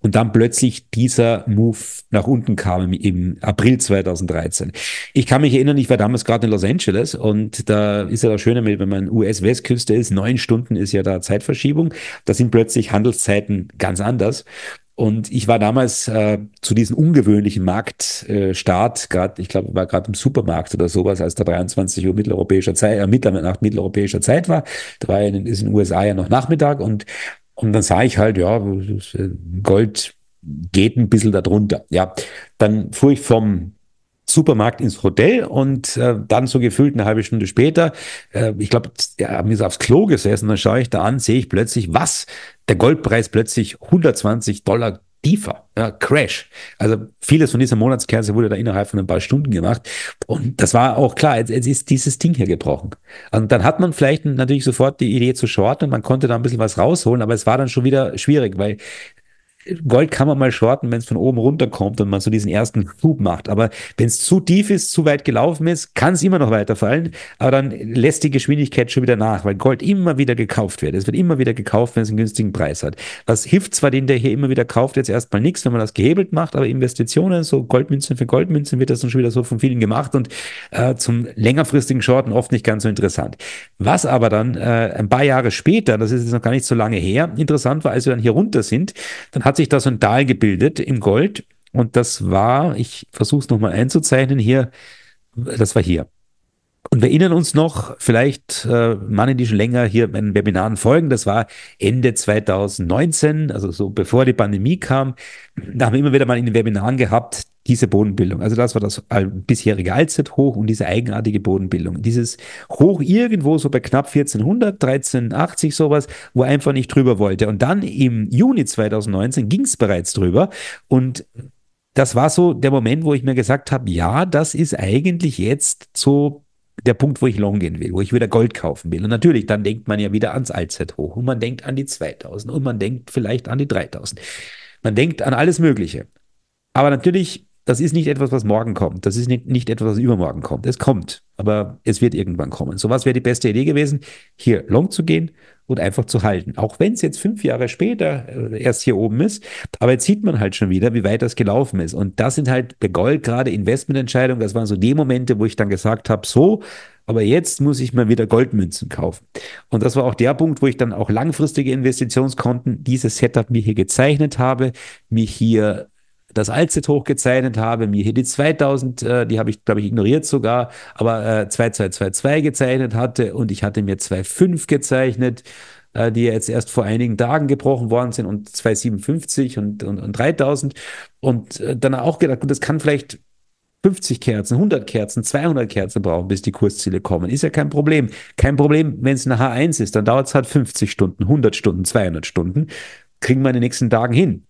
Speaker 1: und dann plötzlich dieser Move nach unten kam im, im April 2013. Ich kann mich erinnern, ich war damals gerade in Los Angeles und da ist ja das Schöne, wenn man US-Westküste ist, neun Stunden ist ja da Zeitverschiebung, da sind plötzlich Handelszeiten ganz anders. Und ich war damals äh, zu diesem ungewöhnlichen Marktstart, äh, gerade, ich glaube, war gerade im Supermarkt oder sowas, als da 23 Uhr mitteleuropäischer Zeit, äh, Mitternacht mitteleuropäischer Zeit war. Da war in, ist in den USA ja noch Nachmittag und und dann sah ich halt, ja, Gold geht ein bisschen darunter. Ja, dann fuhr ich vom Supermarkt ins Hotel und äh, dann so gefühlt eine halbe Stunde später, äh, ich glaube, ja, haben wir aufs Klo gesessen, dann schaue ich da an, sehe ich plötzlich, was, der Goldpreis plötzlich 120 Dollar tiefer. Ja, Crash. Also vieles von dieser Monatskerze wurde da innerhalb von ein paar Stunden gemacht. Und das war auch klar, jetzt, jetzt ist dieses Ding hier gebrochen. Und dann hat man vielleicht natürlich sofort die Idee zu shorten und man konnte da ein bisschen was rausholen, aber es war dann schon wieder schwierig, weil Gold kann man mal shorten, wenn es von oben runterkommt und man so diesen ersten Schub macht. Aber wenn es zu tief ist, zu weit gelaufen ist, kann es immer noch weiterfallen. Aber dann lässt die Geschwindigkeit schon wieder nach, weil Gold immer wieder gekauft wird. Es wird immer wieder gekauft, wenn es einen günstigen Preis hat. Das hilft zwar den, der hier immer wieder kauft, jetzt erstmal nichts, wenn man das gehebelt macht, aber Investitionen, so Goldmünzen für Goldmünzen, wird das dann schon wieder so von vielen gemacht und äh, zum längerfristigen Shorten oft nicht ganz so interessant. Was aber dann äh, ein paar Jahre später, das ist jetzt noch gar nicht so lange her, interessant war, als wir dann hier runter sind, dann hat sich da so ein Tal gebildet im Gold. Und das war, ich versuche es nochmal einzuzeichnen hier, das war hier. Und wir erinnern uns noch, vielleicht äh, Mann, die schon länger hier meinen Webinaren folgen, das war Ende 2019, also so bevor die Pandemie kam, da haben wir immer wieder mal in den Webinaren gehabt, diese Bodenbildung. Also das war das bisherige Allzeithoch und diese eigenartige Bodenbildung. Dieses Hoch irgendwo so bei knapp 1400, 1380 sowas, wo einfach nicht drüber wollte. Und dann im Juni 2019 ging es bereits drüber und das war so der Moment, wo ich mir gesagt habe, ja, das ist eigentlich jetzt so der Punkt, wo ich long gehen will, wo ich wieder Gold kaufen will. Und natürlich, dann denkt man ja wieder ans Allzeithoch und man denkt an die 2000 und man denkt vielleicht an die 3000. Man denkt an alles Mögliche. Aber natürlich, das ist nicht etwas, was morgen kommt. Das ist nicht, nicht etwas, was übermorgen kommt. Es kommt, aber es wird irgendwann kommen. So was wäre die beste Idee gewesen, hier long zu gehen und einfach zu halten. Auch wenn es jetzt fünf Jahre später äh, erst hier oben ist, aber jetzt sieht man halt schon wieder, wie weit das gelaufen ist. Und das sind halt bei Gold gerade Investmententscheidungen. Das waren so die Momente, wo ich dann gesagt habe, so, aber jetzt muss ich mal wieder Goldmünzen kaufen. Und das war auch der Punkt, wo ich dann auch langfristige Investitionskonten, dieses Setup mir hier gezeichnet habe, mich hier das Altzit hochgezeichnet habe, mir hier die 2000, äh, die habe ich, glaube ich, ignoriert sogar, aber äh, 2222 gezeichnet hatte und ich hatte mir 25 gezeichnet, äh, die jetzt erst vor einigen Tagen gebrochen worden sind und 257 und, und, und 3000 und äh, dann auch gedacht, gut, das kann vielleicht 50 Kerzen, 100 Kerzen, 200 Kerzen brauchen, bis die Kursziele kommen. Ist ja kein Problem. Kein Problem, wenn es eine H1 ist, dann dauert es halt 50 Stunden, 100 Stunden, 200 Stunden. Kriegen wir in den nächsten Tagen hin.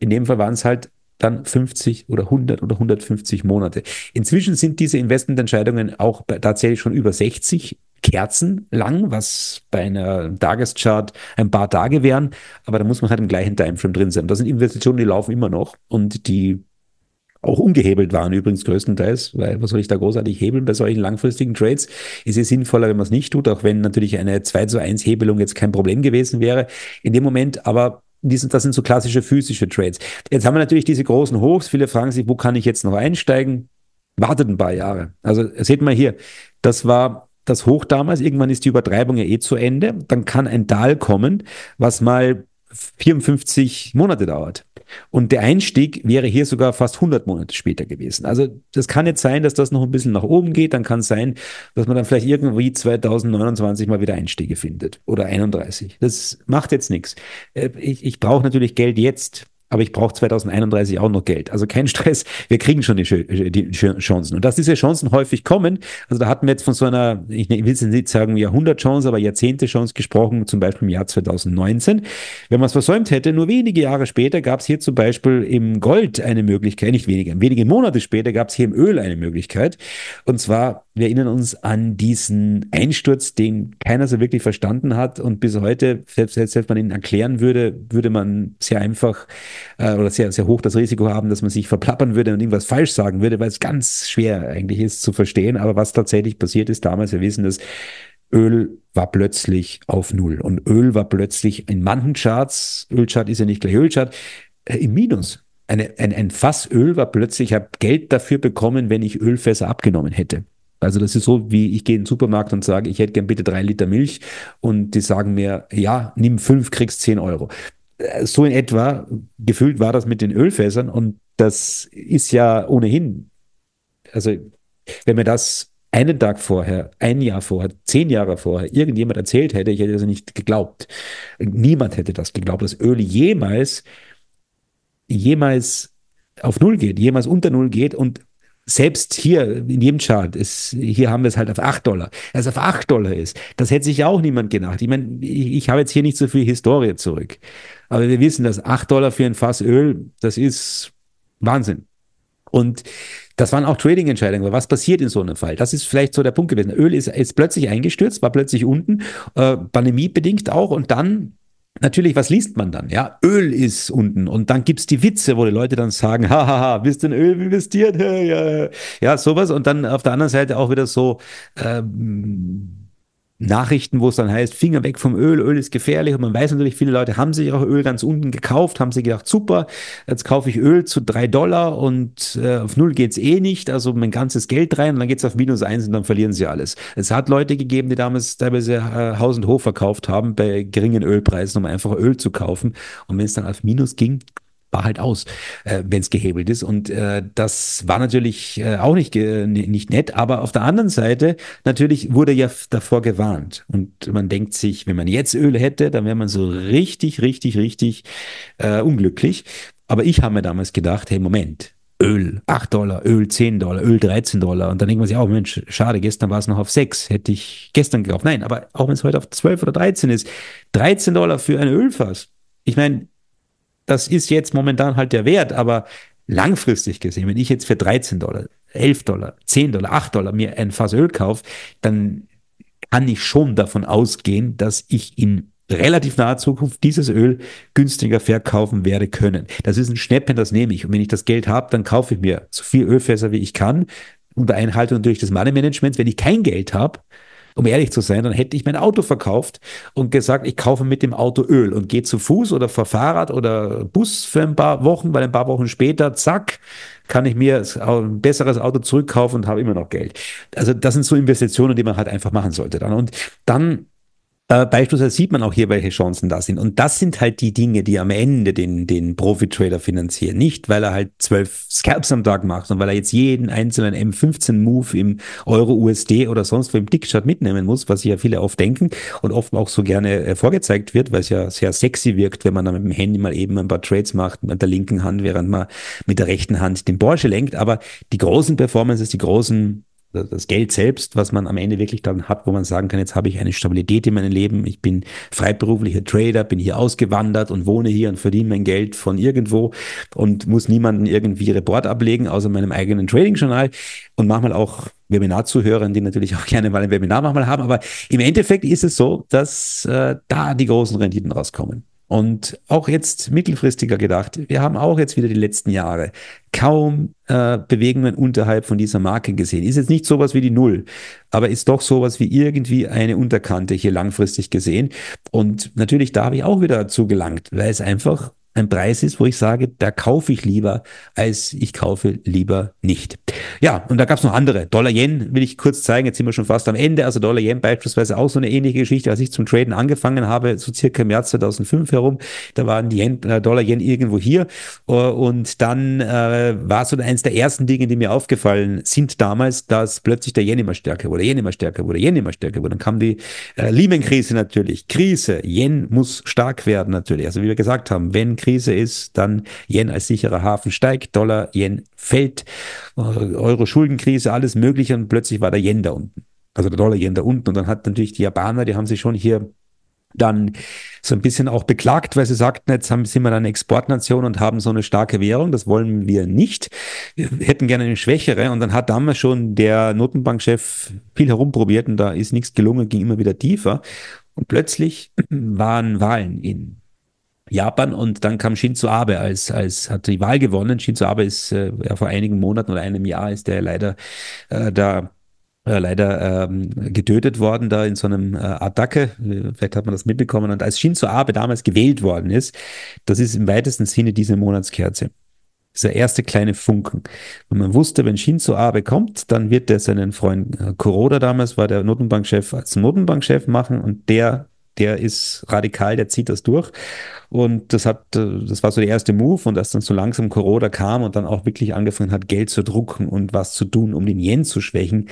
Speaker 1: In dem Fall waren es halt dann 50 oder 100 oder 150 Monate. Inzwischen sind diese Investmententscheidungen auch bei, tatsächlich schon über 60 Kerzen lang, was bei einer Tageschart ein paar Tage wären, aber da muss man halt im gleichen Timeframe drin sein. Das sind Investitionen, die laufen immer noch und die auch ungehebelt waren übrigens größtenteils, weil was soll ich da großartig hebeln bei solchen langfristigen Trades? Ist es sinnvoller, wenn man es nicht tut, auch wenn natürlich eine 2 zu 1 Hebelung jetzt kein Problem gewesen wäre. In dem Moment aber dies, das sind so klassische physische Trades. Jetzt haben wir natürlich diese großen Hochs. Viele fragen sich, wo kann ich jetzt noch einsteigen? Wartet ein paar Jahre. Also seht mal hier, das war das Hoch damals. Irgendwann ist die Übertreibung ja eh zu Ende. Dann kann ein Tal kommen, was mal 54 Monate dauert. Und der Einstieg wäre hier sogar fast 100 Monate später gewesen. Also das kann jetzt sein, dass das noch ein bisschen nach oben geht. Dann kann es sein, dass man dann vielleicht irgendwie 2029 mal wieder Einstiege findet oder 31. Das macht jetzt nichts. Äh, ich, ich brauche natürlich Geld jetzt aber ich brauche 2031 auch noch Geld. Also kein Stress, wir kriegen schon die, äh, die, Chancen. Und dass diese Chancen häufig kommen, also da hatten wir jetzt von so einer, ich ne, will jetzt nicht sagen Jahrhundertchance, aber Jahrzehnte-Chance gesprochen, zum Beispiel im Jahr 2019. Wenn man es versäumt hätte, nur wenige Jahre später gab es hier zum Beispiel im Gold eine Möglichkeit, nicht wenige, wenige Monate später gab es hier im Öl eine Möglichkeit. Und zwar wir erinnern uns an diesen Einsturz, den keiner so wirklich verstanden hat und bis heute, selbst, wenn man ihn erklären würde, würde man sehr einfach äh, oder sehr, sehr hoch das Risiko haben, dass man sich verplappern würde und irgendwas falsch sagen würde, weil es ganz schwer eigentlich ist zu verstehen. Aber was tatsächlich passiert ist damals, wir wissen das, Öl war plötzlich auf Null und Öl war plötzlich in manchen Charts, Ölchart ist ja nicht gleich Ölchart, äh, im Minus. Eine, ein, ein Fass Öl war plötzlich, ich habe Geld dafür bekommen, wenn ich Ölfässer abgenommen hätte. Also das ist so, wie ich gehe in den Supermarkt und sage, ich hätte gern bitte drei Liter Milch und die sagen mir, ja, nimm fünf, kriegst zehn Euro. Äh, so in etwa gefühlt war das mit den Ölfässern und das ist ja ohnehin, also wenn mir das einen Tag vorher, ein Jahr vorher, zehn Jahre vorher irgendjemand erzählt hätte, ich hätte das nicht geglaubt. Niemand hätte das geglaubt, dass Öl jemals, jemals auf Null geht, jemals unter Null geht und selbst hier in jedem Chart ist, hier haben wir es halt auf 8 Dollar. Dass auf 8 Dollar ist, das hätte sich ja auch niemand gedacht. Ich meine, ich, ich habe jetzt hier nicht so viel Historie zurück. Aber wir wissen, dass 8 Dollar für ein Fass Öl, das ist Wahnsinn. Und das waren auch Trading-Entscheidungen. Was passiert in so einem Fall? Das ist vielleicht so der Punkt gewesen. Öl ist, ist plötzlich eingestürzt, war plötzlich unten, äh, pandemiebedingt auch. Und dann Natürlich, was liest man dann? Ja, Öl ist unten und dann gibt's die Witze, wo die Leute dann sagen, hahaha, <laughs> bist du in Öl investiert? <laughs> ja, ja. ja sowas und dann auf der anderen Seite auch wieder so ähm, Nachrichten, wo es dann heißt, Finger weg vom Öl, Öl ist gefährlich. Und man weiß natürlich, viele Leute haben sich auch Öl ganz unten gekauft, haben sich gedacht, super, jetzt kaufe ich Öl zu drei Dollar und äh, auf null geht's eh nicht. Also mein ganzes Geld rein und dann geht's auf minus eins und dann verlieren sie alles. Es hat Leute gegeben, die damals teilweise äh, Haus und Hof verkauft haben bei geringen Ölpreisen, um einfach Öl zu kaufen. Und wenn es dann auf minus ging, war halt aus, äh, wenn es gehebelt ist. Und äh, das war natürlich äh, auch nicht, nicht nett, aber auf der anderen Seite, natürlich wurde ja davor gewarnt. Und man denkt sich, wenn man jetzt Öl hätte, dann wäre man so richtig, richtig, richtig äh, unglücklich. Aber ich habe mir damals gedacht, hey, Moment, Öl 8 Dollar, Öl 10 Dollar, Öl 13 Dollar. Und dann denkt man sich auch, oh Mensch, schade, gestern war es noch auf 6, hätte ich gestern gekauft. Nein, aber auch wenn es heute auf 12 oder 13 ist, 13 Dollar für ein Ölfass. Ich meine, das ist jetzt momentan halt der Wert, aber langfristig gesehen, wenn ich jetzt für 13 Dollar, 11 Dollar, 10 Dollar, 8 Dollar mir ein Fass Öl kaufe, dann kann ich schon davon ausgehen, dass ich in relativ naher Zukunft dieses Öl günstiger verkaufen werde können. Das ist ein Schnäppchen, das nehme ich. Und wenn ich das Geld habe, dann kaufe ich mir so viel Ölfässer, wie ich kann, unter Einhaltung natürlich des Money Managements. Wenn ich kein Geld habe, um ehrlich zu sein, dann hätte ich mein Auto verkauft und gesagt, ich kaufe mit dem Auto Öl und gehe zu Fuß oder vor Fahrrad oder Bus für ein paar Wochen, weil ein paar Wochen später, zack, kann ich mir ein besseres Auto zurückkaufen und habe immer noch Geld. Also das sind so Investitionen, die man halt einfach machen sollte dann. Und dann äh, beispielsweise sieht man auch hier, welche Chancen da sind. Und das sind halt die Dinge, die am Ende den, den Profit-Trader finanzieren. Nicht, weil er halt zwölf Scalps am Tag macht und weil er jetzt jeden einzelnen M15-Move im Euro-USD oder sonst wo im Dickchart mitnehmen muss, was sich ja viele oft denken und oft auch so gerne äh, vorgezeigt wird, weil es ja sehr sexy wirkt, wenn man dann mit dem Handy mal eben ein paar Trades macht mit der linken Hand, während man mit der rechten Hand den Porsche lenkt. Aber die großen Performances, die großen das Geld selbst, was man am Ende wirklich dann hat, wo man sagen kann, jetzt habe ich eine Stabilität in meinem Leben, ich bin freiberuflicher Trader, bin hier ausgewandert und wohne hier und verdiene mein Geld von irgendwo und muss niemanden irgendwie Report ablegen, außer meinem eigenen Trading-Journal und manchmal auch Webinar-Zuhörern, die natürlich auch <laughs> gerne mal ein Webinar manchmal haben, aber im Endeffekt ist es so, dass äh, da die großen Renditen rauskommen. Und auch jetzt mittelfristiger gedacht, wir haben auch jetzt wieder die letzten Jahre kaum äh, Bewegungen unterhalb von dieser Marke gesehen. Ist jetzt nicht sowas wie die Null, aber ist doch sowas wie irgendwie eine Unterkante hier langfristig gesehen. Und natürlich da habe ich auch wieder dazu gelangt, weil es einfach ein Preis ist, wo ich sage, da kaufe ich lieber, als ich kaufe lieber nicht. Ja, und da gab es noch andere. Dollar-Yen will ich kurz zeigen, jetzt sind wir schon fast am Ende. Also Dollar-Yen beispielsweise auch so eine ähnliche Geschichte, als ich zum Traden angefangen habe, so circa im Jahr 2005 herum, da waren die äh, Dollar-Yen irgendwo hier äh, und dann äh, war so eines der ersten Dinge, die mir aufgefallen sind damals, dass plötzlich der Yen immer stärker wurde, Yen immer stärker wurde, Yen immer stärker wurde. Dann kam die äh, Lehman-Krise natürlich, Krise, Yen muss stark werden natürlich. Also wie wir gesagt haben, wenn Krise ist, dann Yen als sicherer Hafen steigt, Dollar, Yen fällt, äh, Euro Schuldenkrise, alles Mögliche und plötzlich war der Yen da unten. Also der Dollar Yen da unten und dann hat natürlich die Japaner, die haben sich schon hier dann so ein bisschen auch beklagt, weil sie sagten, jetzt haben, sind wir eine Exportnation und haben so eine starke Währung, das wollen wir nicht. Wir hätten gerne eine schwächere. Und dann hat damals schon der Notenbankchef viel herumprobiert und da ist nichts gelungen, ging immer wieder tiefer. Und plötzlich waren Wahlen in Japan und dann kam Shinzo Abe als, als hat die Wahl gewonnen. Shinzo Abe ist äh, ja, vor einigen Monaten oder einem Jahr ist der leider äh, da äh, leider ähm, getötet worden da in so einem äh, Attacke. Vielleicht hat man das mitbekommen. Und als Shinzo Abe damals gewählt worden ist, das ist im weitesten Sinne diese Monatskerze. Dieser erste kleine Funken. Und man wusste, wenn Shinzo Abe kommt, dann wird er seinen Freund äh, Kuroda damals, war der Notenbankchef, als Notenbankchef machen und der der ist radikal, der zieht das durch. Und das hat, äh, das war so der erste Move und als dann so langsam Corona kam und dann auch wirklich angefangen hat, Geld zu drucken und was zu tun, um den Yen zu schwächen,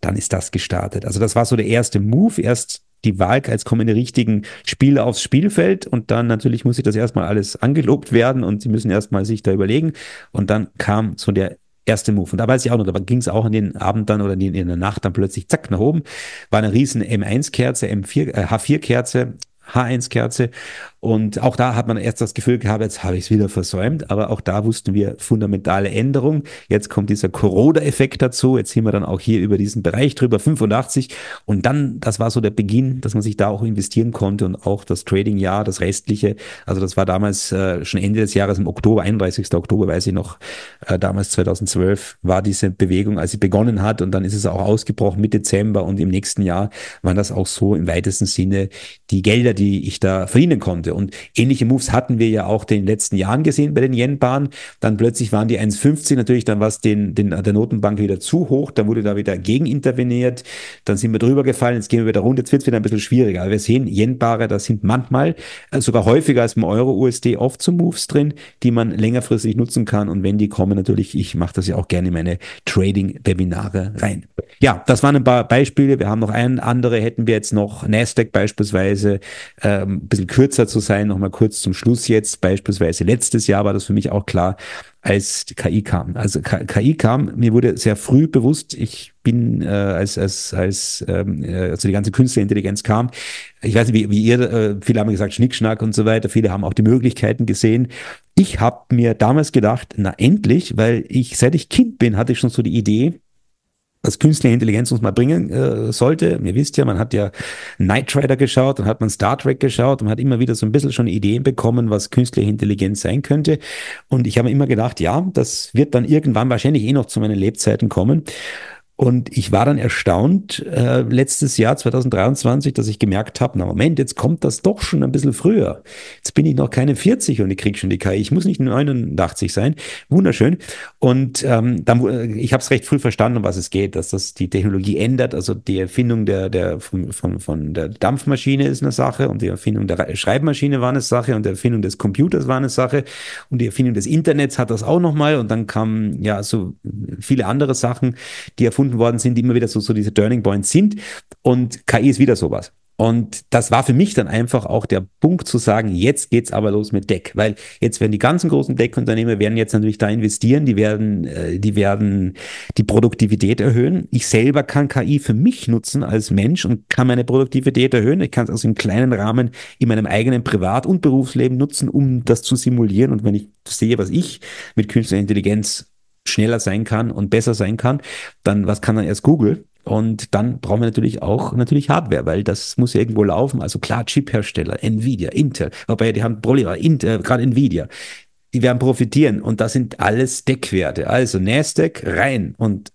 Speaker 1: dann ist das gestartet. Also das war so der erste Move. Erst die Wahl, als kommen die richtigen Spiele aufs Spielfeld und dann natürlich muss sich das erstmal alles angelobt werden und sie müssen erstmal sich da überlegen. Und dann kam so der erste Move. Und da weiß ich auch noch, da ging es auch in den Abend dann oder in, in, der Nacht dann plötzlich zack nach oben, war eine riesen M1-Kerze, M4, äh, H4-Kerze, H1-Kerze und auch da hat man erst das Gefühl gehabt, jetzt habe ich es wieder versäumt, aber auch da wussten wir fundamentale Änderungen. Jetzt kommt dieser Corona-Effekt dazu, jetzt sind wir dann auch hier über diesen Bereich drüber, 85. Und dann, das war so der Beginn, dass man sich da auch investieren konnte und auch das Trading-Jahr, das restliche, also das war damals äh, schon Ende des Jahres im Oktober, 31. Oktober, weiß ich noch, äh, damals 2012 war diese Bewegung, als sie begonnen hat und dann ist es auch ausgebrochen mit Dezember und im nächsten Jahr waren das auch so im weitesten Sinne die Gelder, die ich da verdienen konnte konnte. Und ähnliche Moves hatten wir ja auch in den letzten Jahren gesehen bei den Yen-Bahnen. Dann plötzlich waren die 1,50 natürlich, dann war es den, den, der Notenbank wieder zu hoch, dann wurde da wieder gegen interveniert, dann sind wir drüber gefallen, jetzt gehen wir wieder runter, jetzt wird es wieder ein bisschen schwieriger. Aber wir sehen, yen bare da sind manchmal äh, sogar häufiger als im Euro-USD oft so Moves drin, die man längerfristig nutzen kann. Und wenn die kommen, natürlich, ich mache das ja auch gerne in meine Trading-Webinare rein. Ja, das waren ein paar Beispiele. Wir haben noch ein andere hätten wir jetzt noch, Nasdaq beispielsweise, äh, ein bisschen kürzer zu zu sein. Nochmal kurz zum Schluss jetzt. Beispielsweise letztes Jahr war das für mich auch klar, als die KI kam. Also KI kam, mir wurde sehr früh bewusst, ich bin äh, als, als, als, ähm, äh, also die ganze künstliche Intelligenz kam. Ich weiß nicht, wie, wie ihr, äh, viele haben gesagt, Schnickschnack und so weiter, viele haben auch die Möglichkeiten gesehen. Ich habe mir damals gedacht, na endlich, weil ich, seit ich Kind bin, hatte ich schon so die Idee, was künstliche Intelligenz uns mal bringen äh, sollte. Ihr wisst ja, man hat ja Knight Rider geschaut, dann hat man Star Trek geschaut und hat immer wieder so ein bisschen schon Ideen bekommen, was künstliche Intelligenz sein könnte. Und ich habe immer gedacht, ja, das wird dann irgendwann wahrscheinlich eh noch zu meinen Lebzeiten kommen. Und ich war dann erstaunt äh, letztes Jahr 2023, dass ich gemerkt habe, na Moment, jetzt kommt das doch schon ein bisschen früher. Jetzt bin ich noch keine 40 und ich kriege schon die KI. Ich muss nicht 89 sein. Wunderschön. Und ähm, dann, äh, ich habe es recht früh verstanden, um was es geht, dass das die Technologie ändert. Also die Erfindung der, der, von, von, von der Dampfmaschine ist eine Sache und die Erfindung der Schreibmaschine war eine Sache und die Erfindung des Computers war eine Sache und die Erfindung des Internets hat das auch nochmal. Und dann kamen ja so viele andere Sachen, die erfunden erfunden worden sind, die immer wieder so, so diese Turning Points sind. Und KI ist wieder sowas. Und das war für mich dann einfach auch der Punkt zu sagen, jetzt geht's aber los mit Deck, weil jetzt werden die ganzen großen Deck-Unternehmer werden jetzt natürlich da investieren, die werden, äh, die werden die Produktivität erhöhen. Ich selber kann KI für mich nutzen als Mensch und kann meine Produktivität erhöhen. Ich kann es also im kleinen Rahmen in meinem eigenen Privat- und Berufsleben nutzen, um das zu simulieren. Und wenn ich sehe, was ich mit künstlicher Intelligenz schneller sein kann und besser sein kann, dann was kann dann erst Google? Und dann brauchen wir natürlich auch natürlich Hardware, weil das muss ja irgendwo laufen. Also klar, Chiphersteller, Nvidia, Intel, wobei die haben Probleme, äh, gerade Nvidia, die werden profitieren und das sind alles Deckwerte. Also Nasdaq rein und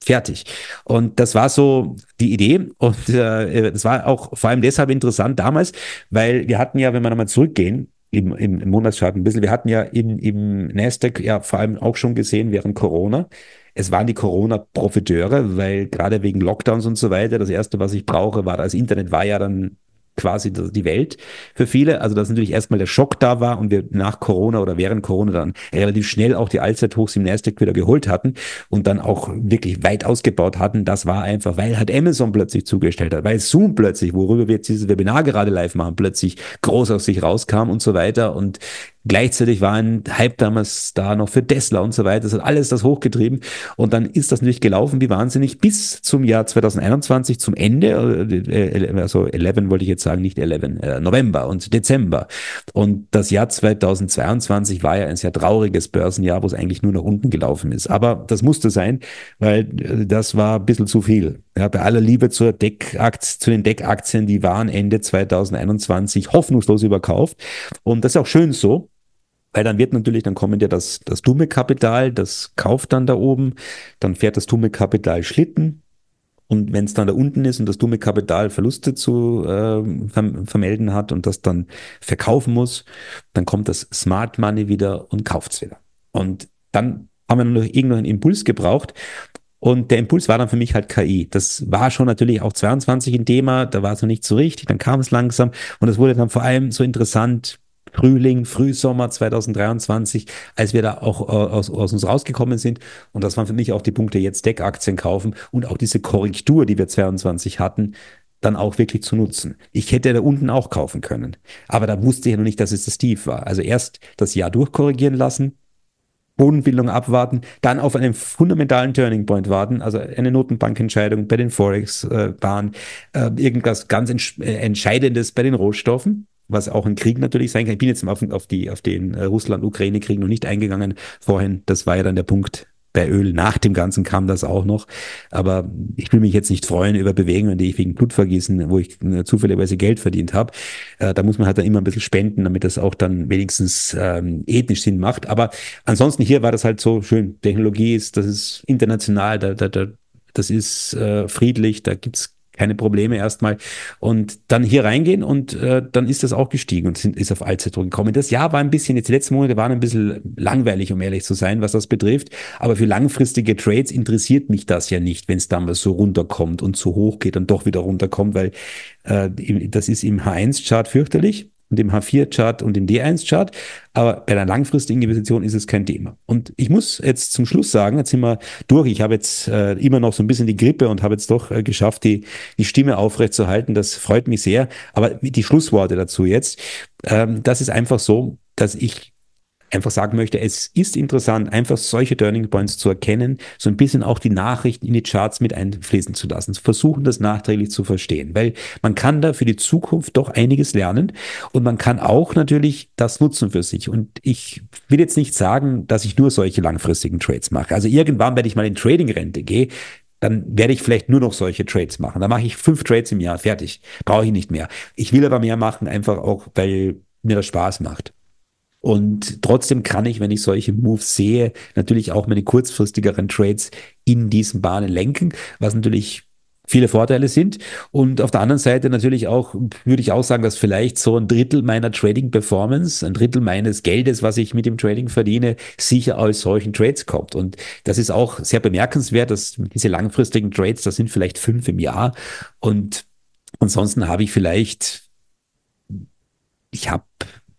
Speaker 1: fertig. Und das war so die Idee und äh, das war auch vor allem deshalb interessant damals, weil wir hatten ja, wenn wir nochmal zurückgehen, im, im, im Monatschart ein bisschen. Wir hatten ja im, im Nasdaq ja vor allem auch schon gesehen während Corona. Es waren die Corona-Profiteure, weil gerade wegen Lockdowns und so weiter, das erste, was ich brauche, war das Internet, war ja dann quasi die Welt für viele. Also dass natürlich erstmal der Schock da war und wir nach Corona oder während Corona dann relativ schnell auch die Allzeithochs im Nasdaq wieder geholt hatten und dann auch wirklich weit ausgebaut hatten. Das war einfach, weil halt Amazon plötzlich zugestellt hat, weil Zoom plötzlich, worüber wir jetzt dieses Webinar gerade live machen, plötzlich groß aus sich rauskam und so weiter. Und Gleichzeitig war ein Hype damals da noch für Tesla und so weiter. Das hat alles das hochgetrieben. Und dann ist das natürlich gelaufen wie wahnsinnig bis zum Jahr 2021, zum Ende, äh, äh, also 11 wollte ich jetzt sagen, nicht 11, äh, November und Dezember. Und das Jahr 2022 war ja ein sehr trauriges Börsenjahr, wo es eigentlich nur nach unten gelaufen ist. Aber das musste sein, weil das war ein bisschen zu viel. Ja, bei aller Liebe zur Deckakt, zu den Deckaktien, die waren Ende 2021 hoffnungslos überkauft. Und das ist auch schön so. Weil dann wird natürlich, dann kommt ja das, das dumme Kapital, das kauft dann da oben, dann fährt das dumme Kapital Schlitten. Und wenn es dann da unten ist und das dumme Kapital Verluste zu äh, vermelden hat und das dann verkaufen muss, dann kommt das Smart Money wieder und kauft's wieder. Und dann haben wir noch irgendeinen Impuls gebraucht. Und der Impuls war dann für mich halt KI. Das war schon natürlich auch 22 ein Thema, da war es noch nicht so richtig, dann kam es langsam und es wurde dann vor allem so interessant, Frühling, Frühsommer 2023, als wir da auch äh, aus, aus, uns rausgekommen sind. Und das waren für mich auch die Punkte, jetzt Deckaktien kaufen und auch diese Korrektur, die wir 22 hatten, dann auch wirklich zu nutzen. Ich hätte da unten auch kaufen können. Aber da wusste ich ja noch nicht, dass es das Tief war. Also erst das Jahr durchkorrigieren lassen, Bodenbildung abwarten, dann auf einen fundamentalen Turning Point warten, also eine Notenbankentscheidung bei den Forex-Bahnen, äh, äh, irgendwas ganz Entsch äh, Entscheidendes bei den Rohstoffen was auch ein Krieg natürlich sein kann. Ich bin jetzt auf, auf, die, auf den äh, Russland-Ukraine-Krieg noch nicht eingegangen vorhin. Das war ja dann der Punkt bei Öl. Nach dem Ganzen kam das auch noch. Aber ich will mich jetzt nicht freuen über Bewegungen, die ich wegen Blutvergießen, wo ich äh, zufälligerweise Geld verdient habe. Äh, da muss man halt dann immer ein bisschen spenden, damit das auch dann wenigstens ähm, ethnisch Sinn macht. Aber ansonsten hier war das halt so schön. Technologie ist, das ist international, da, da, da, das ist äh, friedlich, da gibt's keine Probleme erstmal. Und dann hier reingehen und äh, dann ist das auch gestiegen und sind, ist auf Allzeitdruck gekommen. Das Jahr war ein bisschen, jetzt die letzten Monate waren ein bisschen langweilig, um ehrlich zu sein, was das betrifft. Aber für langfristige Trades interessiert mich das ja nicht, wenn es damals so runterkommt und so hoch geht und doch wieder runterkommt, weil äh, das ist im H1-Chart fürchterlich und dem H4-Chart und dem D1-Chart. Aber bei einer langfristigen Investition ist es kein Thema. Und ich muss jetzt zum Schluss sagen, jetzt sind wir durch. Ich habe jetzt äh, immer noch so ein bisschen die Grippe und habe jetzt doch äh, geschafft, die, die Stimme aufrechtzuerhalten. Das freut mich sehr. Aber die Schlussworte dazu jetzt, ähm, das ist einfach so, dass ich einfach sagen möchte, es ist interessant, einfach solche Turning Points zu erkennen, so ein bisschen auch die Nachrichten in die Charts mit einfließen zu lassen, versuchen das nachträglich zu verstehen, weil man kann da für die Zukunft doch einiges lernen und man kann auch natürlich das nutzen für sich. Und ich will jetzt nicht sagen, dass ich nur solche langfristigen Trades mache. Also irgendwann, wenn ich mal in Trading-Rente gehe, dann werde ich vielleicht nur noch solche Trades machen. Da mache ich fünf Trades im Jahr, fertig. Brauche ich nicht mehr. Ich will aber mehr machen, einfach auch, weil mir das Spaß macht. Und trotzdem kann ich, wenn ich solche Moves sehe, natürlich auch meine kurzfristigeren Trades in diesen Bahnen lenken, was natürlich viele Vorteile sind. Und auf der anderen Seite natürlich auch, würde ich auch sagen, dass vielleicht so ein Drittel meiner Trading-Performance, ein Drittel meines Geldes, was ich mit dem Trading verdiene, sicher aus solchen Trades kommt. Und das ist auch sehr bemerkenswert, dass diese langfristigen Trades, das sind vielleicht fünf im Jahr. Und ansonsten habe ich vielleicht, ich habe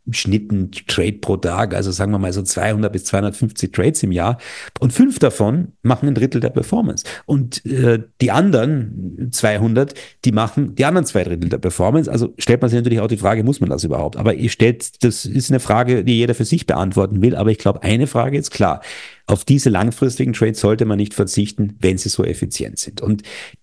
Speaker 1: im Schnitt ein Trade pro Tag, also sagen wir mal so 200 bis 250 Trades im Jahr. Und fünf davon machen ein Drittel der Performance. Und äh, die anderen 200, die machen die anderen zwei Drittel der Performance. Also stellt man sich natürlich auch die Frage, muss man das überhaupt? Aber ihr stellt, das ist eine Frage, die jeder für sich beantworten will. Aber ich glaube, eine Frage ist klar auf diese langfristigen Trades sollte man nicht verzichten, wenn sie so effizient sind. Und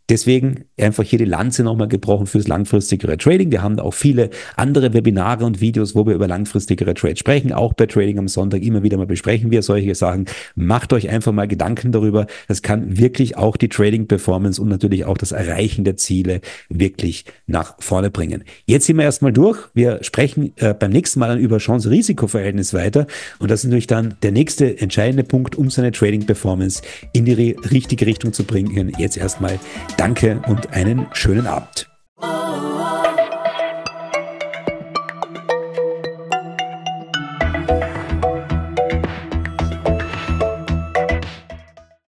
Speaker 1: deswegen einfach hier die Lanze nochmal gebrochen fürs langfristigere Trading. Wir haben auch viele andere Webinare und Videos, wo wir über langfristigere Trades sprechen. Auch bei Trading am Sonntag immer wieder mal besprechen wir solche Sachen. Macht euch einfach mal Gedanken darüber. Das kann wirklich auch die Trading Performance und natürlich auch das Erreichen der Ziele wirklich nach vorne bringen. Jetzt sind wir erstmal durch. Wir sprechen äh, beim nächsten Mal dann über Chance-Risiko-Verhältnis weiter. Und das ist natürlich dann der nächste entscheidende Punkt um seine Trading-Performance in die richtige Richtung zu bringen. Jetzt erstmal danke und einen schönen Abend. Oh, oh, oh.